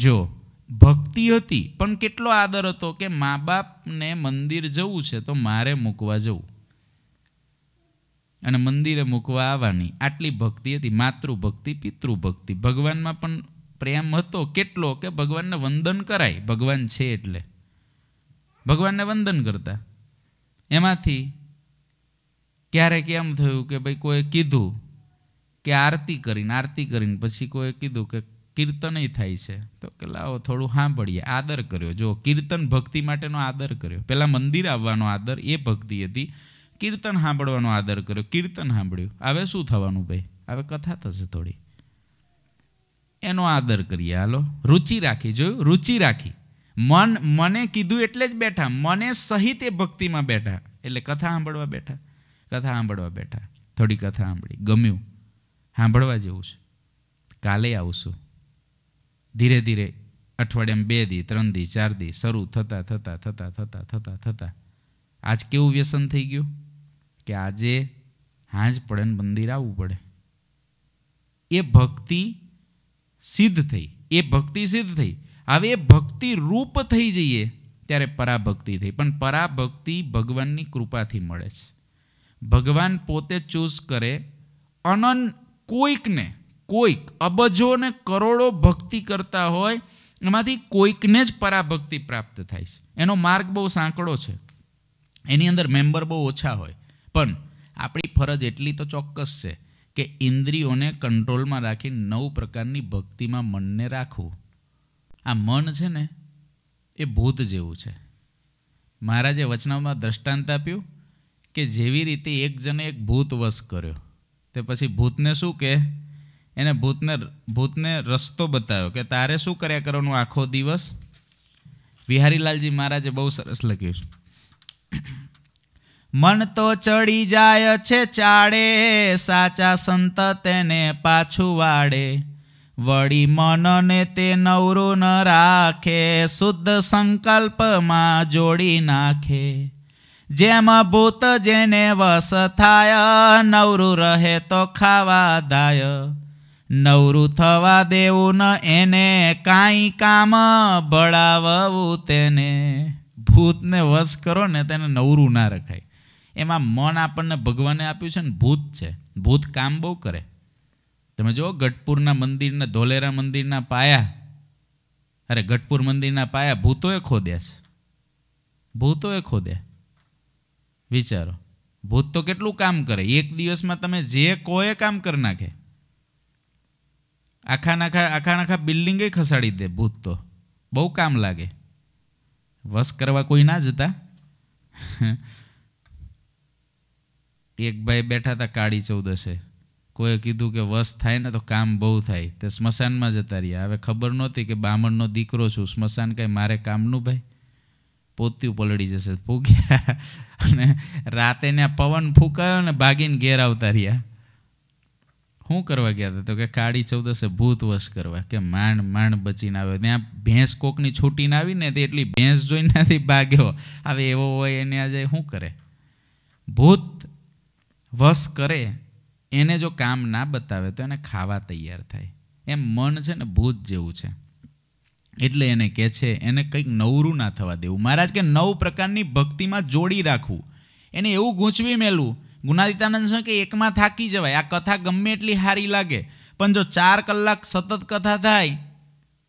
જો ભક્તિ હતી પણ કેટલો આદર હતો કે મા બાપને મંદિર જવું છે તો મારે મૂકવા જવું અને મંદિરે મૂકવા આવવાની આટલી ભક્તિ હતી માતૃભક્તિ પિતૃભક્તિ ભગવાનમાં પણ પ્રેમ હતો કેટલો કે ભગવાનને વંદન કરાય ભગવાન છે એટલે ભગવાનને વંદન કરતા એમાંથી ક્યારેક એમ થયું કે ભાઈ કોઈ કીધું કે આરતી કરીને આરતી કરીને પછી કોઈએ કીધું કે કીર્તનય થાય છે તો કે લાવો થોડું સાંભળીએ આદર કર્યો જો કીર્તન ભક્તિ માટેનો આદર કર્યો પહેલાં મંદિર આવવાનો આદર એ ભક્તિ હતી કીર્તન સાંભળવાનો આદર કર્યો કીર્તન સાંભળ્યું હવે શું થવાનું ભાઈ હવે કથા થશે થોડી એનો આદર કરીએ હાલો રુચિ રાખી જોયું રુચિ રાખી મન મને કીધું એટલે જ બેઠા મને સહિત એ ભક્તિમાં બેઠા એટલે કથા સાંભળવા બેઠા કથા સાંભળવા બેઠા થોડી કથા સાંભળી ગમ્યું સાંભળવા જેવું છે કાલે આવશું ધીરે ધીરે અઠવાડિયામાં બે દી ત્રણ દી ચાર દી શરૂ થતાં થતાં થતાં થતાં થતાં થતાં આજ કેવું વ્યસન થઈ ગયું કે આજે હાંજ પડે ને મંદિર આવવું પડે એ ભક્તિ સિદ્ધ થઈ એ ભક્તિ સિદ્ધ થઈ હવે એ ભક્તિ રૂપ થઈ જઈએ ત્યારે પરાભક્તિ થઈ પણ પરાભક્તિ ભગવાનની કૃપાથી મળે છે ભગવાન પોતે ચૂઝ કરે અનન કોઈકને કોઈક અબજો ને કરોડો ભક્તિ કરતા હોય એમાંથી કોઈકને જ પરાભક્તિ પ્રાપ્ત થાય છે એનો માર્ગ બહુ સાંકડો છે એની અંદર મેમ્બર બહુ ઓછા હોય પણ આપણી ફરજ એટલી તો ચોક્કસ છે કે ઇન્દ્રિયોને કંટ્રોલમાં રાખી નવ પ્રકારની ભક્તિમાં મનને રાખવું આ મન છે ને એ ભૂત જેવું છે મહારાજે વચનામાં દ્રષ્ટાંત આપ્યું કે જેવી રીતે એક જણે એક ભૂત વશ કર્યો તે પછી ભૂતને શું કહે એને ભૂતને ભૂતને રસ્તો બતાવ્યો કે તારે શું કર્યા કરવાનું આખો દિવસ વિહારીલાલજી મહારાજે બહુ સરસ લખ્યું મન તો ચડી જાય છે ચાડે સાચા સંત તેને પાછું વાડે વળી મનને તે નવરું ન રાખે શુદ્ધ સંકલ્પમાં જોડી નાખે જેમ ભૂત જેને વસ થાય નવરું રહે તો ખાવાદાય નવરું થવા દેવું ન એને કાંઈ કામ ભળાવવું તેને ભૂતને વશ કરો ને તેને નવરું ના રખાય એમાં મન આપણને ભગવાને આપ્યું છે ને ભૂત છે ભૂત કામ બહુ કરે તમે જુઓ ગઢપુરના મંદિરના ધોલેરા મંદિરના પાયા અરે ગઢપુર મંદિરના પાયા ભૂતોએ ખોદ્યા છે ભૂતોએ ખોદ્યા વિચારો ભૂત તો કેટલું કામ કરે એક દિવસમાં તમે જે કોએ કામ કરી નાખે આખા નાખા આખા નાખા બિલ્ડિંગે ખસાડી દે ભૂત તો બહુ કામ લાગે વશ કરવા કોઈ ના જતા એક ભાઈ બેઠા હતા કાળી ચૌદસે કોઈએ કીધું કે વસ થાય ને તો કામ બહુ થાય તે સ્મશાનમાં જતા રહ્યા હવે ખબર નહોતી કે બામણનો દીકરો છું સ્મશાન કાંઈ મારે કામનું ભાઈ પોત્યું પલળી જશે ફૂગ્યા અને રાતે ત્યાં પવન ફૂંકાયો ને ભાગીને ઘેર આવતા રહ્યા શું કરવા ગયા હતા તો કે કાળી ચૌદસે ભૂત વશ કરવા કે માંડ માંડ બચીને આવ્યો ત્યાં ભેંસ કોકની છૂટીને આવીને તે એટલી ભેંસ જોઈને ભાગ્યો હવે એવો હોય એને આજે શું કરે ભૂત વશ કરે એને જો કામ ના બતાવે તો એને ખાવા તૈયાર થાય એમ મન છે ને ભૂત જેવું છે એટલે એને કહે છે એને કંઈક નવરું ના થવા દેવું મહારાજ કે નવ પ્રકારની ભક્તિમાં જોડી રાખવું એને એવું ગૂંચવી મેલું ગુનાદિતાનંદ સ્વામી કે એકમાં થાકી જવાય આ કથા ગમે એટલી સારી લાગે પણ જો ચાર કલાક સતત કથા થાય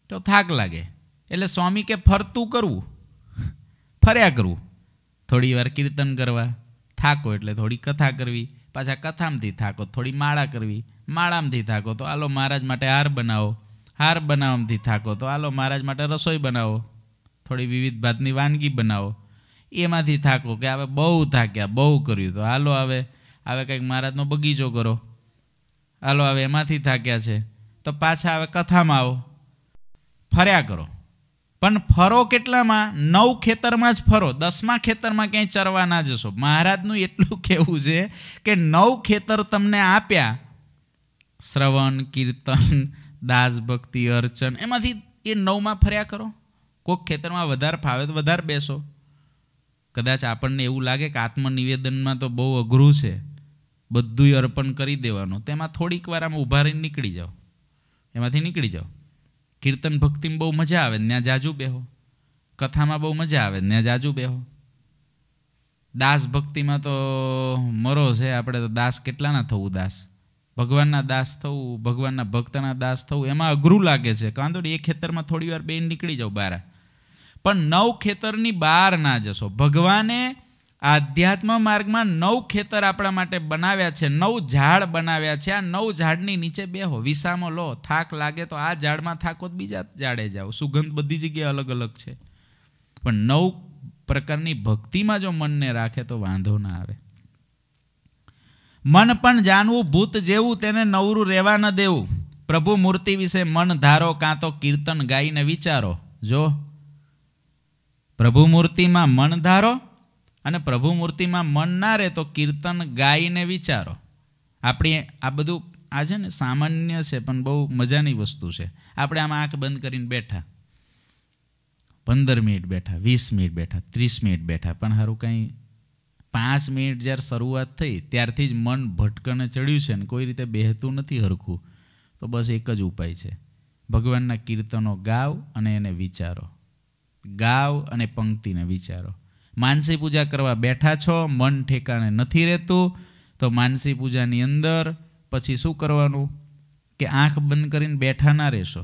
તો થાક લાગે એટલે સ્વામી કે ફરતું કરવું ફર્યા કરવું થોડી વાર કીર્તન કરવા થાકો એટલે થોડી કથા કરવી પાછા કથામાંથી થાકો થોડી માળા કરવી માળામાંથી થાકો તો આલો મહારાજ માટે હાર બનાવો હાર બનાવવામાંથી થાકો તો આલો મહારાજ માટે રસોઈ બનાવો થોડી વિવિધ ભાતની વાનગી બનાવો એમાંથી થાકો કે હવે બહુ થાક્યા બહુ કર્યું તો હાલો હવે હવે કંઈક મહારાજનો બગીચો કરો હાલો હવે એમાંથી થાક્યા છે તો પાછા હવે કથામાં આવો ફર્યા કરો પણ ફરો કેટલામાં નવ ખેતરમાં જ ફરો દસમા ખેતરમાં ક્યાંય ચરવા ના જશો મહારાજનું એટલું *laughs* કહેવું છે કે નવ ખેતર તમને આપ્યા શ્રવણ કીર્તન *laughs* દાસભક્તિ અર્ચન એમાંથી એ નવમાં ફર્યા કરો કોઈક ખેતરમાં વધારે ફાવે તો વધારે બેસો કદાચ આપણને એવું લાગે કે આત્મનિવેદનમાં તો બહુ અઘરું છે બધુંય અર્પણ કરી દેવાનું તેમાં થોડીક વાર આમ ઊભા રહીને નીકળી જાઓ એમાંથી નીકળી જાઓ કીર્તન ભક્તિમાં બહુ મજા આવે ત્યાં જાજુ બેહો કથામાં બહુ મજા આવે ત્યાં જાજુ બેહો દાસ ભક્તિમાં તો મરો છે આપણે તો દાસ કેટલાના થવું દાસ ભગવાનના દાસ થવું ભગવાનના ભક્તના દાસ થવું એમાં અઘરું લાગે છે કાંદોડી એ ખેતરમાં થોડી વાર બે નીકળી જાઓ બહાર પણ નવ ખેતરની બહાર ના જશો ભગવાને આધ્યાત્મ માર્ગમાં નવ ખેતર આપણા માટે બનાવ્યા છે નવ ઝાડ બનાવ્યા છે આ નવ ઝાડની નીચે બેહો વિસામો લો થાક લાગે તો આ ઝાડમાં થાકો તો બીજા ઝાડે જાઓ સુગંધ બધી જગ્યાએ અલગ અલગ છે પણ નવ પ્રકારની ભક્તિમાં જો મનને રાખે તો વાંધો ના આવે મન પણ જાણવું ભૂત જેવું તેને નવરું રહેવા ન દેવું પ્રભુ મૂર્તિ વિશે મન ધારો કાં તો કીર્તન ગાઈને વિચારો જો પ્રભુ મૂર્તિમાં મન ધારો અને પ્રભુ મૂર્તિમાં મન ના રહે તો કીર્તન ગાઈને વિચારો આપણી આ બધું આ છે ને સામાન્ય છે પણ બહુ મજાની વસ્તુ છે આપણે આમાં આંખ બંધ કરીને બેઠા પંદર મિનિટ બેઠા વીસ મિનિટ બેઠા ત્રીસ મિનિટ બેઠા પણ સારું કંઈ પાંચ મિનિટ જ્યારે શરૂઆત થઈ ત્યારથી જ મન ભટકને ચડ્યું છે ને કોઈ રીતે બેહતું નથી હરખું તો બસ એક જ ઉપાય છે ભગવાનના કીર્તનો ગાવ અને એને વિચારો ગાવ અને પંક્તિને વિચારો માનસી પૂજા કરવા બેઠા છો મન ઠેકાણે નથી રહેતું તો માનસી પૂજાની અંદર પછી શું કરવાનું કે આંખ બંધ કરીને બેઠા ના રહેશો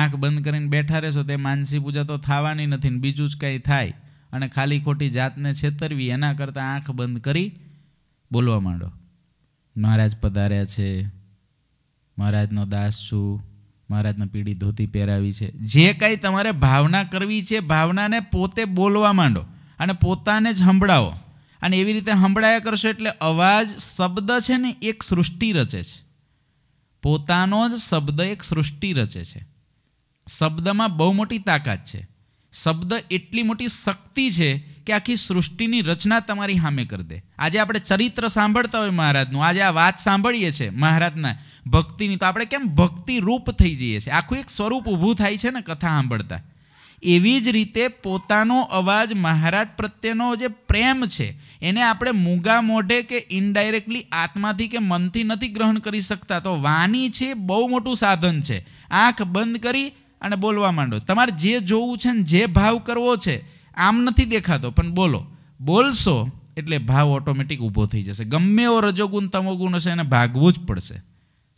આંખ બંધ કરીને બેઠા રહેશો તે માનસી પૂજા તો થવાની નથી ને બીજું જ કાંઈ થાય અને ખાલી ખોટી જાતને છેતરવી એના કરતાં આંખ બંધ કરી બોલવા માંડો મહારાજ પધાર્યા છે મહારાજનો દાસ છું મહારાજને પીળી ધોતી પહેરાવી છે જે કાંઈ તમારે ભાવના કરવી છે ભાવનાને પોતે બોલવા માંડો અને પોતાને જ સંભળાવો અને એવી રીતે સંભળાયા કરશો એટલે અવાજ શબ્દ છે ને એક સૃષ્ટિ રચે છે પોતાનો જ શબ્દ એક સૃષ્ટિ રચે છે શબ્દમાં બહુ મોટી તાકાત છે શબ્દ એટલી મોટી શક્તિ છે કે આખી સૃષ્ટિની રચના તમારી સામે કરી દે આજે આપણે ચરિત્ર સાંભળતા હોય મહારાજનું આજે આ વાત સાંભળીએ છીએ મહારાજના ભક્તિની તો આપણે કેમ ભક્તિ રૂપ થઈ જઈએ છીએ આખું એક સ્વરૂપ ઊભું થાય છે ને કથા સાંભળતા એવી જ રીતે પોતાનો અવાજ મહારાજ પ્રત્યેનો જે પ્રેમ છે એને આપણે મૂગા મોઢે કે ઇનડાયરેક્ટલી આત્માથી કે મનથી નથી ગ્રહણ કરી શકતા તો વાણી છે બહુ મોટું સાધન છે આંખ બંધ કરી અને બોલવા માંડો તમારે જે જોવું છે ને જે ભાવ કરવો છે આમ નથી દેખાતો પણ બોલો બોલશો એટલે ભાવ ઓટોમેટિક ઊભો થઈ જશે ગમે એવો રજોગુણ તમોગુણ હશે એને ભાગવું જ પડશે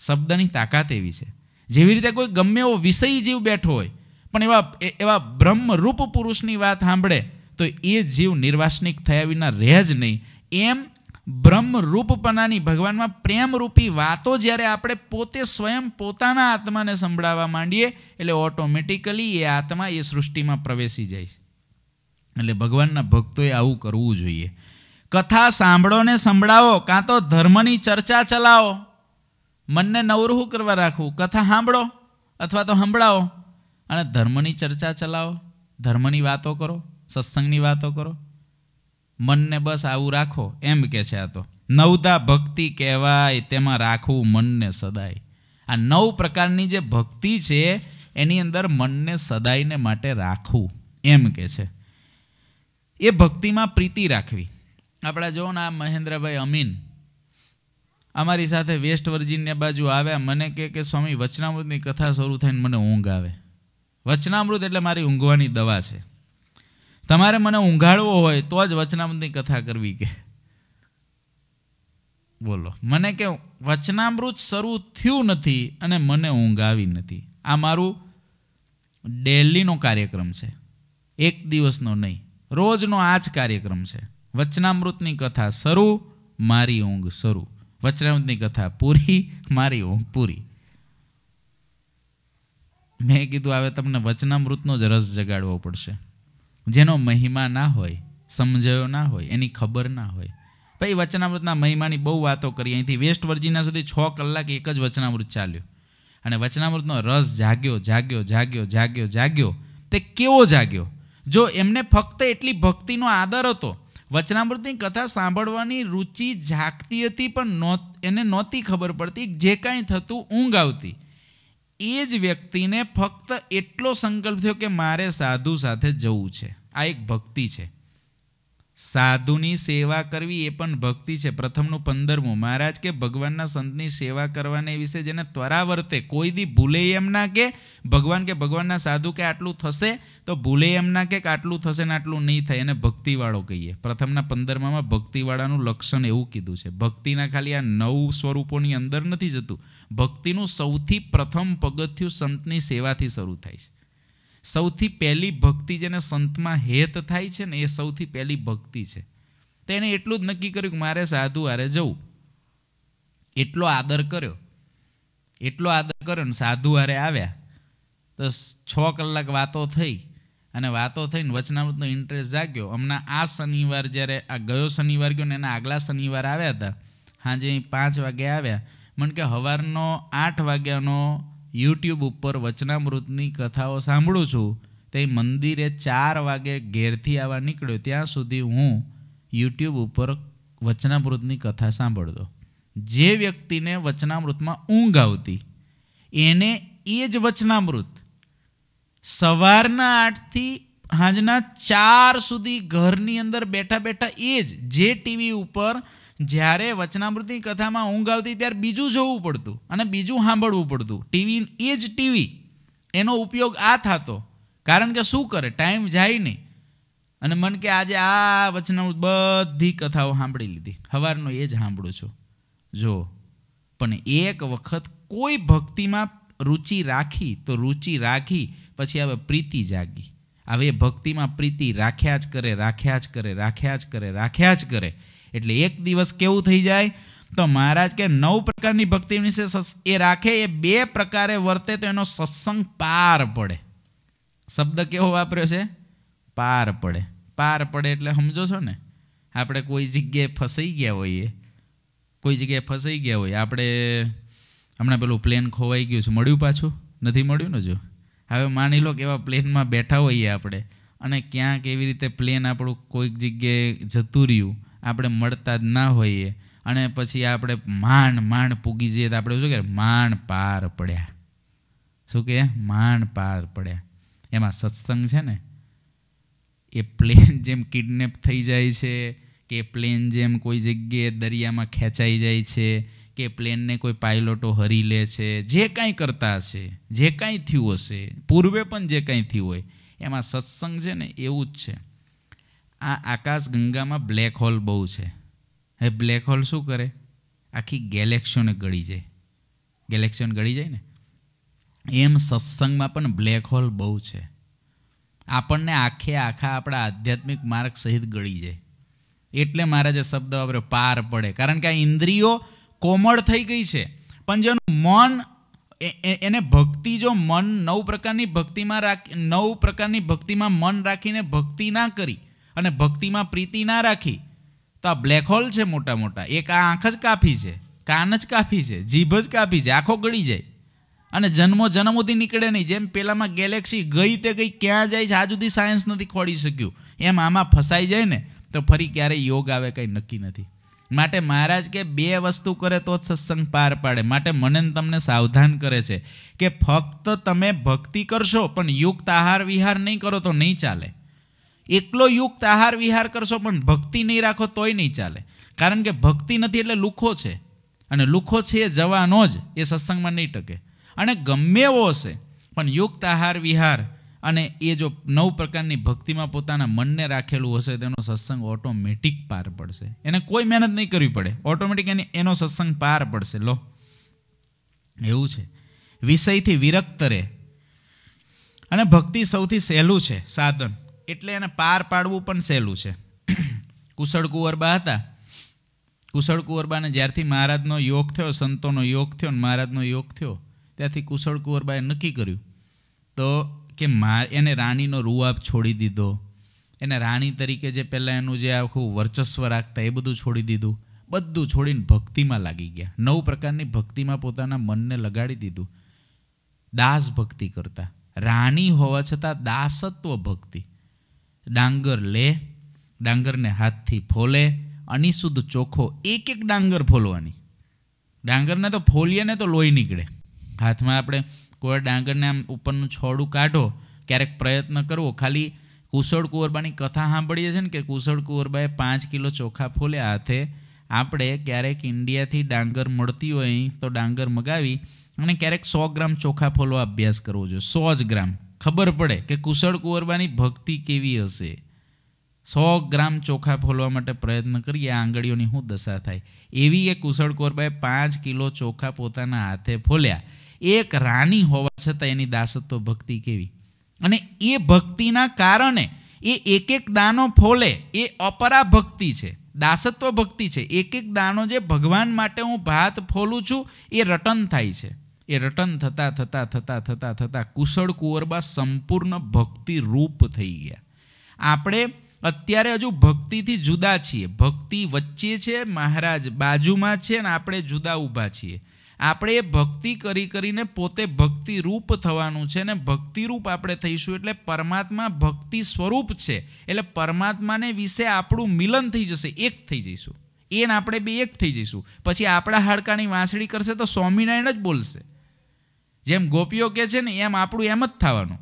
શબ્દની તાકાત એવી છે જેવી રીતે કોઈ ગમે એવો વિષય જીવ બેઠો હોય પણ એવા એવા બ્રહ્મરૂપ પુરુષની વાત સાંભળે તો એ જીવ નિર્વાસનિક થયા વિના રહે જ નહીં એમ બ્રહ્મરૂપપનાની ભગવાનમાં પ્રેમરૂપી વાતો જ્યારે આપણે પોતે સ્વયં પોતાના આત્માને સંભળાવવા માંડીએ એટલે ઓટોમેટિકલી એ આત્મા એ સૃષ્ટિમાં પ્રવેશી જાય છે એટલે ભગવાનના ભક્તોએ આવું કરવું જોઈએ કથા સાંભળો ને સંભળાવો કાં તો ધર્મની ચર્ચા ચલાવો મનને નવરું કરવા રાખવું કથા સાંભળો અથવા તો સંભળાવો અને ધર્મની ચર્ચા ચલાવો ધર્મની વાતો કરો સત્સંગની વાતો કરો મનને બસ આવું રાખો એમ કે છે આ તો નવતા ભક્તિ કહેવાય તેમાં રાખવું મનને સદાય આ નવ પ્રકારની જે ભક્તિ છે એની અંદર મનને સદાયને માટે રાખવું એમ કે છે એ ભક્તિમાં પ્રીતિ રાખવી આપણા જો ને આ મહેન્દ્રભાઈ અમીન અમારી સાથે વેસ્ટ વર્જિનિયા બાજુ આવ્યા મને કે સ્વામી વચનામૃતની કથા શરૂ થઈને મને ઊંઘ આવે વચનામૃત એટલે મારી ઊંઘવાની દવા છે તમારે મને ઊંઘાડવો હોય તો જ વચનામૃતની કથા કરવી કે બોલો મને કે વચનામૃત શરૂ થયું નથી અને મને ઊંઘ આવી નથી આ મારું ડેલીનો કાર્યક્રમ છે એક દિવસનો નહીં રોજનો આ જ કાર્યક્રમ છે વચનામૃતની કથા શરૂ મારી ઊંઘ શરૂ વચનામૃતની કથા પૂરી મારી ઊંઘ પૂરી મેં કીધું હવે તમને વચનામૃતનો જ રસ જગાડવો પડશે જેનો મહિમા ના હોય સમજાયો ના હોય એની ખબર ના હોય ભાઈ વચનામૃતના મહિમાની બહુ વાતો કરી અહીંથી વેસ્ટ વર્જિના સુધી છ કલાક એક જ વચનામૃત ચાલ્યું અને વચનામૃતનો રસ જાગ્યો જાગ્યો જાગ્યો જાગ્યો જાગ્યો તે કેવો જાગ્યો જો એમને ફક્ત એટલી ભક્તિનો આદર હતો વચનામૃતની કથા સાંભળવાની રુચિ જાગતી હતી પણ નો એને નહોતી ખબર પડતી જે કાંઈ થતું ઊંઘ આવતી એ જ વ્યક્તિને ફક્ત એટલો સંકલ્પ થયો કે મારે સાધુ સાથે જવું છે આ એક ભક્તિ છે સાધુની સેવા કરવી એ પણ ભક્તિ છે પ્રથમનું પંદરમું મહારાજ કે ભગવાનના સંતની સેવા કરવાને વિશે જેને ત્વરાવર્તે કોઈ દી ભૂલે એમ ના કે ભગવાન કે ભગવાનના સાધુ કે આટલું થશે તો ભૂલે એમ ના કે આટલું થશે ને આટલું નહીં થાય એને ભક્તિવાળો કહીએ પ્રથમના પંદરમામાં ભક્તિવાળાનું લક્ષણ એવું કીધું છે ભક્તિના ખાલી આ નવ સ્વરૂપોની અંદર નથી જતું ભક્તિનું સૌથી પ્રથમ પગથિયું સંતની સેવાથી શરૂ થાય છે સૌથી પહેલી ભક્તિ જેને સંતમાં હેત થાય છે ને એ સૌથી પહેલી ભક્તિ છે તો એણે એટલું જ નક્કી કર્યું કે મારે સાધુ હારે જવું એટલો આદર કર્યો એટલો આદર કર્યો ને સાધુ હારે આવ્યા તો છ કલાક વાતો થઈ અને વાતો થઈને વચનામૃતનો ઇન્ટરેસ્ટ જાગ્યો હમણાં આ શનિવાર જ્યારે આ ગયો શનિવાર ગયો ને એના આગલા શનિવાર આવ્યા હતા સાંજે પાંચ વાગે આવ્યા મને કે સવારનો આઠ વાગ્યાનો યુટ્યુબ ઉપર વચનામૃતની કથાઓ સાંભળું છું તે મંદિરે ચાર વાગે ઘેરથી આવવા નીકળ્યો ત્યાં સુધી હું યુટ્યુબ ઉપર વચનામૃતની કથા સાંભળતો જે વ્યક્તિને વચનામૃતમાં ઊંઘ આવતી એને એ જ વચનામૃત સવારના આઠથી સાંજના ચાર સુધી ઘરની અંદર બેઠા બેઠા એ જ જે ટીવી ઉપર જ્યારે વચનામૃતની કથામાં ઊંઘ આવતી ત્યારે બીજું જોવું પડતું અને બીજું સાંભળવું પડતું ટીવી એ જ ટીવી એનો ઉપયોગ આ થતો કારણ કે શું કરે ટાઈમ જાય નહીં અને મન કે આજે આ વચનામૃત બધી કથાઓ સાંભળી લીધી સવારનો એ જ સાંભળું છું જો પણ એક વખત કોઈ ભક્તિમાં રુચિ રાખી તો રુચિ રાખી પછી હવે પ્રીતિ જાગી હવે ભક્તિમાં પ્રીતિ રાખ્યા જ કરે રાખ્યા જ કરે રાખ્યા જ કરે રાખ્યા જ કરે એટલે એક દિવસ કેવું થઈ જાય તો મહારાજ કે નવ પ્રકારની ભક્તિ વિશે એ રાખે એ બે પ્રકારે વર્તે તો એનો સત્સંગ પાર પડે શબ્દ કેવો વાપર્યો છે પાર પડે પાર પડે એટલે સમજો છો ને આપણે કોઈ જગ્યાએ ફસાઈ ગયા હોઈએ કોઈ જગ્યાએ ફસાઈ ગયા હોઈએ આપણે હમણાં પેલું પ્લેન ખોવાઈ ગયું છે મળ્યું પાછું નથી મળ્યું ને જો હવે માની લો કે એવા પ્લેનમાં બેઠા હોઈએ આપણે અને ક્યાંક એવી રીતે પ્લેન આપણું કોઈક જગ્યાએ જતું રહ્યું આપણે મળતા જ ના હોઈએ અને પછી આપણે માંડ માંડ પૂગી જઈએ તો આપણે શું કે માંડ પાર પડ્યા શું કે માંડ પાર પડ્યા એમાં સત્સંગ છે ને એ પ્લેન *laughs* જેમ કિડનેપ થઈ જાય છે કે પ્લેન જેમ કોઈ જગ્યાએ દરિયામાં ખેંચાઈ જાય છે કે પ્લેનને કોઈ પાયલોટો હરી લે છે જે કાંઈ કરતા હશે જે કાંઈ થયું હશે પૂર્વે પણ જે કાંઈ થયું હોય એમાં સત્સંગ છે ને એવું જ છે આ આકાશ ગંગામાં બ્લેક હોલ બહુ છે હવે બ્લેક હોલ શું કરે આખી ગેલેક્સીઓને ગળી જાય ગેલેક્સીઓને ગળી જાય ને એમ સત્સંગમાં પણ બ્લેક હોલ બહુ છે આપણને આખે આખા આપણા આધ્યાત્મિક માર્ગ સહિત ગળી જાય એટલે મારા જે શબ્દ વાપર્યો પાર પડે કારણ કે આ ઇન્દ્રિયો કોમળ થઈ ગઈ છે પણ જેનું મન એને ભક્તિ જો મન નવ પ્રકારની ભક્તિમાં રાખી નવ પ્રકારની ભક્તિમાં મન રાખીને ભક્તિ ના કરી અને ભક્તિમાં પ્રીતિ ના રાખી તો આ બ્લેક હોલ છે મોટા મોટા એક આ આંખ જ કાફી છે કાન જ કાફી છે જીભ જ કાફી છે આંખો ગળી જાય અને જન્મો જન્મ સુધી નીકળે નહીં જેમ પેલામાં ગેલેક્સી ગઈ તે ગઈ ક્યાં જાય છે આજ સુધી સાયન્સ નથી ખોડી શક્યું એમ આમાં ફસાઈ જાય ને તો ફરી ક્યારે યોગ આવે કંઈ નક્કી નથી માટે મહારાજ કે બે વસ્તુ કરે તો જ સત્સંગ પાર પાડે માટે મને તમને સાવધાન કરે છે કે ફક્ત તમે ભક્તિ કરશો પણ યુક્ત આહાર વિહાર નહીં કરો તો નહીં ચાલે એકલો યુક્ત આહાર વિહાર કરશો પણ ભક્તિ નહીં રાખો તોય નહીં ચાલે કારણ કે ભક્તિ નથી એટલે લુખો છે અને લુખો છે એ જવાનો જ એ સત્સંગમાં નહીં ટકે અને ગમે એવો હશે પણ યુક્ત આહાર વિહાર અને એ જો નવ પ્રકારની ભક્તિમાં પોતાના મનને રાખેલું હશે તેનો સત્સંગ ઓટોમેટિક પાર પડશે એને કોઈ મહેનત નહીં કરવી પડે ઓટોમેટિક એની એનો સત્સંગ પાર પડશે લો એવું છે વિષયથી વિરક્ત રહે અને ભક્તિ સૌથી સહેલું છે સાધન એટલે એને પાર પાડવું પણ સહેલું છે કુશળ કુંવરબા હતા કુશળ કુંવરબાને જ્યારથી મહારાજનો યોગ થયો સંતોનો યોગ થયો ને મહારાજનો યોગ થયો ત્યાંથી કુશળ કુંવરબાએ નક્કી કર્યું તો કે મા એને રાણીનો રૂઆબ છોડી દીધો એને રાણી તરીકે જે પહેલાં એનું જે આખું વર્ચસ્વ રાખતા એ બધું છોડી દીધું બધું છોડીને ભક્તિમાં લાગી ગયા નવ પ્રકારની ભક્તિમાં પોતાના મનને લગાડી દીધું દાસ ભક્તિ કરતા રાણી હોવા છતાં દાસત્વ ભક્તિ ડાંગર લે ડાંગરને હાથથી ફોલે અનિશુદ્ધ ચોખ્ખો એક એક ડાંગર ફોલવાની ડાંગરને તો ફોલીએ ને તો લોહી નીકળે હાથમાં આપણે કોઈ ડાંગરને આમ ઉપરનું છોડું કાઢો ક્યારેક પ્રયત્ન કરવો ખાલી કુશળ કુંવરબાની કથા સાંભળીએ છીએ ને કે કુશળ કુંવરબાએ પાંચ કિલો ચોખા ફોલ્યા હાથે આપણે ક્યારેક ઇન્ડિયાથી ડાંગર મળતી હોય તો ડાંગર મગાવી અને ક્યારેક સો ગ્રામ ચોખા ફોલવા અભ્યાસ કરવો જોઈએ સો જ ગ્રામ ખબર પડે કે કુશળ કુંવરબાની ભક્તિ કેવી હશે સો ગ્રામ ચોખા ફોલવા માટે પ્રયત્ન કરીએ આંગળીઓની શું દશા થાય એવી એ કુશળ કુંવરબાએ પાંચ કિલો ચોખા પોતાના હાથે ફોલ્યા એક રાની હોવા છતાં એની દાસત્વ ભક્તિ કેવી અને એ ભક્તિના કારણે એ એક એક દાનો ફોલે એ અપરા ભક્તિ છે દાસત્વ ભક્તિ છે એક એક દાનો જે ભગવાન માટે હું ભાત ફોલું છું એ રટન થાય છે એ રટન થતાં થતાં થતાં થતાં થતાં કુશળ કુંવરબા સંપૂર્ણ ભક્તિ રૂપ થઈ ગયા આપણે અત્યારે હજુ ભક્તિથી જુદા છીએ ભક્તિ વચ્ચે છે મહારાજ બાજુમાં છે અને આપણે જુદા ઊભા છીએ આપણે એ ભક્તિ કરી કરીને પોતે ભક્તિ રૂપ થવાનું છે ને ભક્તિરૂપ આપણે થઈશું એટલે પરમાત્મા ભક્તિ સ્વરૂપ છે એટલે પરમાત્માને વિશે આપણું મિલન થઈ જશે એક થઈ જઈશું એને આપણે બે એક થઈ જઈશું પછી આપણા હાડકાની વાંસળી કરશે તો સ્વામિનારાયણ જ બોલશે જેમ ગોપીઓ કે છે ને એમ આપણું એમ જ થવાનું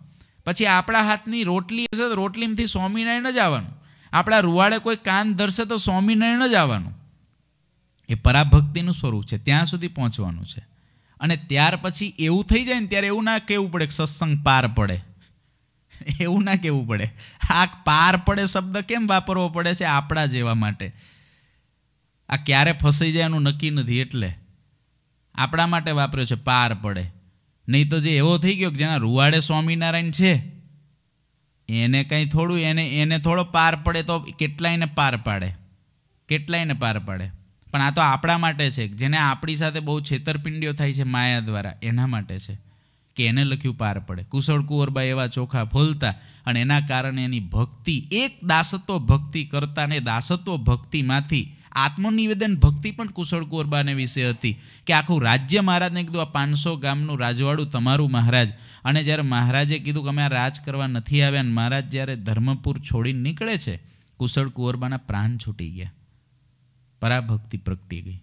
પછી આપણા હાથની રોટલી હશે તો રોટલીમાંથી સ્વામિનારાયણ જ આવવાનું આપણા રૂવાડે કોઈ કાન ધરશે તો સ્વામિનારાયણ જ આવવાનું એ પરાભક્તિનું સ્વરૂપ છે ત્યાં સુધી પહોંચવાનું છે અને ત્યાર પછી એવું થઈ જાય ને ત્યારે એવું ના કહેવું પડે કે સત્સંગ પાર પડે એવું ના કહેવું પડે આ પાર પડે શબ્દ કેમ વાપરવો પડે છે આપણા જેવા માટે આ ક્યારે ફસાઈ જાય એનું નક્કી નથી એટલે આપણા માટે વાપર્યો છે પાર પડે નહીં તો જે એવો થઈ ગયો કે જેના રૂવાડે સ્વામિનારાયણ છે એને કંઈ થોડું એને એને થોડો પાર પડે તો કેટલાયને પાર પાડે કેટલાયને પાર પાડે પણ આ તો આપણા માટે છે જેને આપણી સાથે બહુ છેતરપિંડીઓ થાય છે માયા દ્વારા એના માટે છે કે એને લખ્યું પાર પડે કુશળ કુંવરબા એવા ચોખા ફોલતા અને એના કારણે એની ભક્તિ એક દાસત્વ ભક્તિ કરતા ને દાસત્વ ભક્તિમાંથી આત્મનિવેદન ભક્તિ પણ કુશળ કોરબાને વિશે હતી કે આખું રાજ્ય મહારાજને કીધું આ પાંચસો ગામનું રાજવાડું તમારું મહારાજ અને જ્યારે મહારાજે કીધું કે અમે આ રાજ કરવા નથી આવ્યા અને મહારાજ જ્યારે ધર્મપુર છોડીને નીકળે છે કુશળ કુંવરબાના પ્રાણ છૂટી ગયા પરાભક્તિ પ્રગટી ગઈ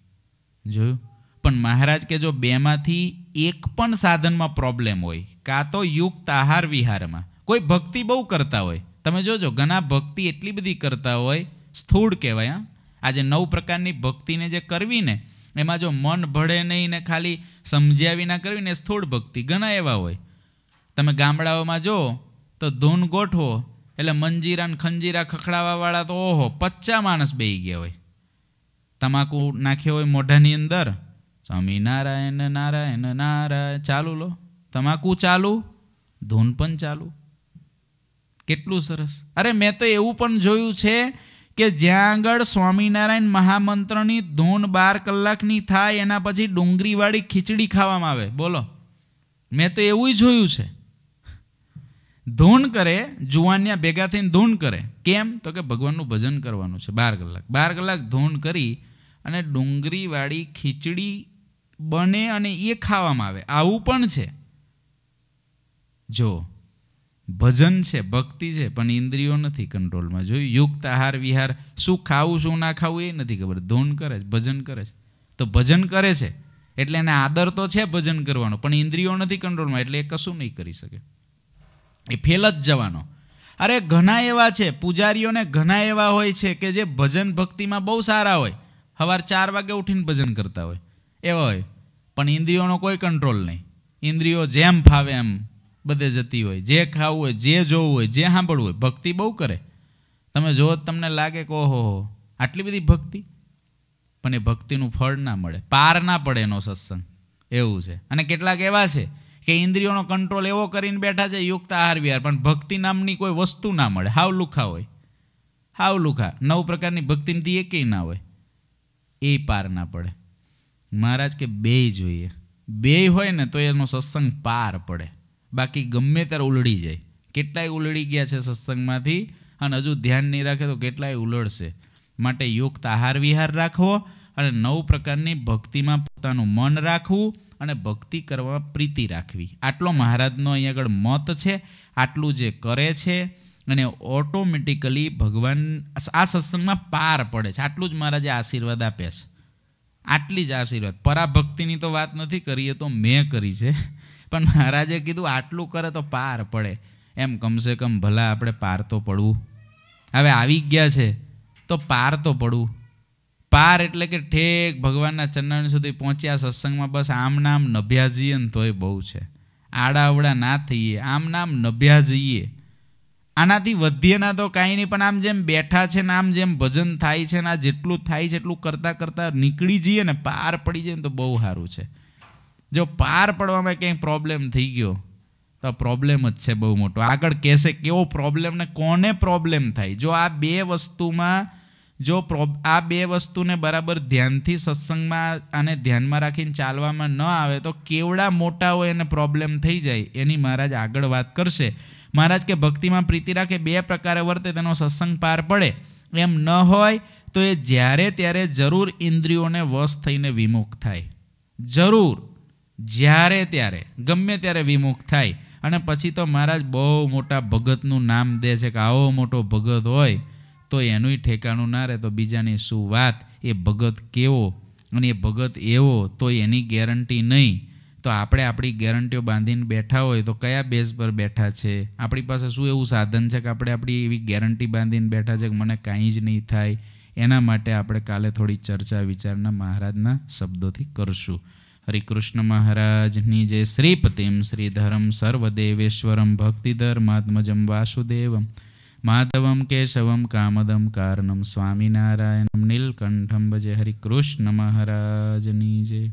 જોયું પણ મહારાજ કે જો બેમાંથી એક પણ સાધનમાં પ્રોબ્લેમ હોય કાં તો યુક્ત આહાર વિહારમાં કોઈ ભક્તિ બહુ કરતા હોય તમે જોજો ઘણા ભક્તિ એટલી બધી કરતા હોય સ્થૂળ કહેવાય હા આજે નવ પ્રકારની ભક્તિને જે કરવી ને એમાં જો મન ભળે નહીં ને ખાલી સમજ્યા વિના કરવી ને સ્થૂળ ભક્તિ ઘણા એવા હોય તમે ગામડાઓમાં જો તો ધૂન ગોઠવો એટલે મંજીરા ને ખંજીરા ખખડાવાવાળા તો ઓહો પચ્ચા માણસ બેહી ગયા હોય તમાકુ નાખ્યો હોય મોઢાની અંદર સ્વામી નારાયણ નારાયણ નારાયણ ચાલુ લો તમાકુ ચાલુ ધૂન પણ ચાલુ કેટલું સરસ અરે મેં તો એવું પણ જોયું છે કે જ્યાં આગળ સ્વામિનારાયણ મહામંત્રની ધૂન બાર કલાકની થાય એના પછી ડુંગળીવાળી ખીચડી ખાવામાં આવે બોલો મેં તો એવું જોયું છે ધૂન કરે જુવાનિયા ભેગા થઈને ધૂન કરે કેમ તો કે ભગવાનનું ભજન કરવાનું છે બાર કલાક બાર કલાક ધૂન કરી અને ડુંગળીવાળી ખીચડી બને અને એ ખાવામાં આવે આવું પણ છે જો ભજન છે ભક્તિ છે પણ ઇન્દ્રિયો નથી કંટ્રોલમાં જોયું યુક્ત આહાર વિહાર શું ખાવું શું ના ખાવું એ નથી ખબર ધૂન કરે છે ભજન કરે છે તો ભજન કરે છે એટલે એને આદર તો છે ભજન કરવાનો પણ ઇન્દ્રિયો નથી કંટ્રોલમાં એટલે એ કશું નહીં કરી શકે એ ફેલ જ જવાનો અરે ઘણા એવા છે પૂજારીઓને ઘણા એવા હોય છે કે જે ભજન ભક્તિમાં બહુ સારા હોય સવાર ચાર વાગે ઉઠીને ભજન કરતા હોય એવા હોય પણ ઇન્દ્રિયોનો કોઈ કંટ્રોલ નહીં ઇન્દ્રિયો જેમ ફાવે એમ બધે જતી હોય જે ખાવું હોય જે જોવું હોય જે સાંભળવું હોય ભક્તિ બહુ કરે તમે જો તમને લાગે કે ઓહો આટલી બધી ભક્તિ પણ એ ભક્તિનું ફળ ના મળે પાર ના પડે એનો સત્સંગ એવું છે અને કેટલાક એવા છે કે ઇન્દ્રિયોનો કંટ્રોલ એવો કરીને બેઠા છે યુક્ત આહાર વિહાર પણ ભક્તિ નામની કોઈ વસ્તુ ના મળે હાવ હોય હાવ નવ પ્રકારની ભક્તિમતી એકેય ના હોય એ પાર ના પડે મહારાજ કે બે જોઈએ બે હોય ને તો એનો સત્સંગ પાર પડે બાકી ગમે ત્યારે ઉલડી જાય કેટલાય ઉલડી ગયા છે સત્સંગમાંથી અને હજુ ધ્યાન નહીં રાખે તો કેટલાય ઉલડશે માટે યોગ્ય આહાર વિહાર રાખવો અને નવ પ્રકારની ભક્તિમાં પોતાનું મન રાખવું અને ભક્તિ કરવા પ્રીતિ રાખવી આટલો મહારાજનો અહીં આગળ મત છે આટલું જે કરે છે અને ઓટોમેટિકલી ભગવાન આ સત્સંગમાં પાર પડે છે આટલું જ મહારાજે આશીર્વાદ આપ્યા છે આટલી જ આશીર્વાદ પરાભક્તિની તો વાત નથી કરીએ તો મેં કરી છે પણ મહારાજે કીધું આટલું કરે તો પાર પડે એમ કમસે કમ ભલા આપણે પાર તો પડવું હવે આવી ગયા છે તો પાર તો પડવું પાર એટલે કે ઠેક ભગવાનના ચરણ સુધી પહોંચ્યા સત્સંગમાં બસ આમ નામ નભ્યા જઈએ ને તોય બહુ છે આડાવડા ના થઈએ આમ નામ નભ્યા જઈએ આનાથી વધ્યેના તો કાંઈ નહીં પણ આમ જેમ બેઠા છે ને આમ જેમ ભજન થાય છે ને આ જેટલું થાય છે એટલું કરતાં કરતાં નીકળી જઈએ ને પાર પડી જઈએ ને તો બહુ સારું છે જો પાર પડવામાં ક્યાંય પ્રોબ્લેમ થઈ ગયો તો પ્રોબ્લેમ જ છે બહુ મોટો આગળ કહેશે કેવો પ્રોબ્લેમ ને કોને પ્રોબ્લેમ થાય જો આ બે વસ્તુમાં જો આ બે વસ્તુને બરાબર ધ્યાનથી સત્સંગમાં આને ધ્યાનમાં રાખીને ચાલવામાં ન આવે તો કેવડા મોટા હોય એને પ્રોબ્લેમ થઈ જાય એની મહારાજ આગળ વાત કરશે મહારાજ કે ભક્તિમાં પ્રીતિ રાખે બે પ્રકારે વર્તે તેનો સત્સંગ પાર પડે એમ ન હોય તો એ જ્યારે ત્યારે જરૂર ઇન્દ્રિયોને વશ થઈને વિમુખ થાય જરૂર જ્યારે ત્યારે ગમે ત્યારે વિમુખ થાય અને પછી તો મહારાજ બહુ મોટા ભગતનું નામ દે છે કે આવો મોટો ભગત હોય તો એનુંય ઠેકાણું ના રહે તો બીજાની શું વાત એ ભગત કેવો અને એ ભગત એવો તો એની ગેરંટી નહીં તો આપણે આપણી ગેરંટીઓ બાંધીને બેઠા હોય તો કયા બેઝ પર બેઠા છે આપણી પાસે શું એવું સાધન છે કે આપણે આપણી એવી ગેરંટી બાંધીને બેઠા છે કે મને કાંઈ જ નહીં થાય એના માટે આપણે કાલે થોડી ચર્ચા વિચારના મહારાજના શબ્દોથી કરશું હરિકૃષ્ણ મહારાજની જે શ્રીપતિમ શ્રીધરમ સર્વદેવેશ્વરમ ભક્તિધર્માત્મજમ વાસુદેવમ માધવમ કેશવમ કામદમ કારણમ સ્વામિનારાયણમ નીલકંઠમ ભજે હરિકૃષ્ણ મહારાજની જય